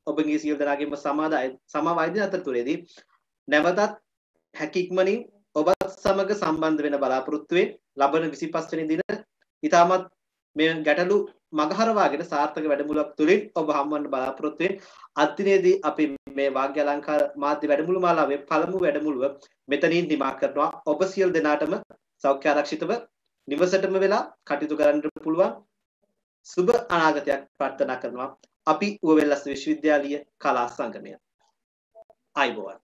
ඔබගේ සියලු දෙනාගේම සමාදාය සමවයිදින අතරතුරේදී නැවතත් හැකික්මනින් ඔබත් සමග සම්බන්ධ වෙන බලාපොරොත්තුවෙන් ලබන 25 වෙනි දින ඉතාමත් මේ ගැටලු මගහරවාගෙන සාර්ථක වැඩමුළුවක් තුළින් ඔබ හම්බවන්න බලාපොරොත්තු වෙන අත්දිනේදී අපි මේ වාග්ය අලංකාර මාධ්‍ය වැඩමුළු මාලාවේ පළමු වැඩමුළුව මෙතනින් නිමා කරනවා ඔබ සියලු දෙනාටම සෞඛ්‍ය ආරක්ෂිතව නිවසටම වෙලා කටයුතු කරන්න පුළුවන් සුබ අනාගතයක් ප්‍රාර්ථනා කරනවා අපි උවවෙල්ලස් විශ්වවිද්‍යාලීය කලා සංගමය අයිබෝවන්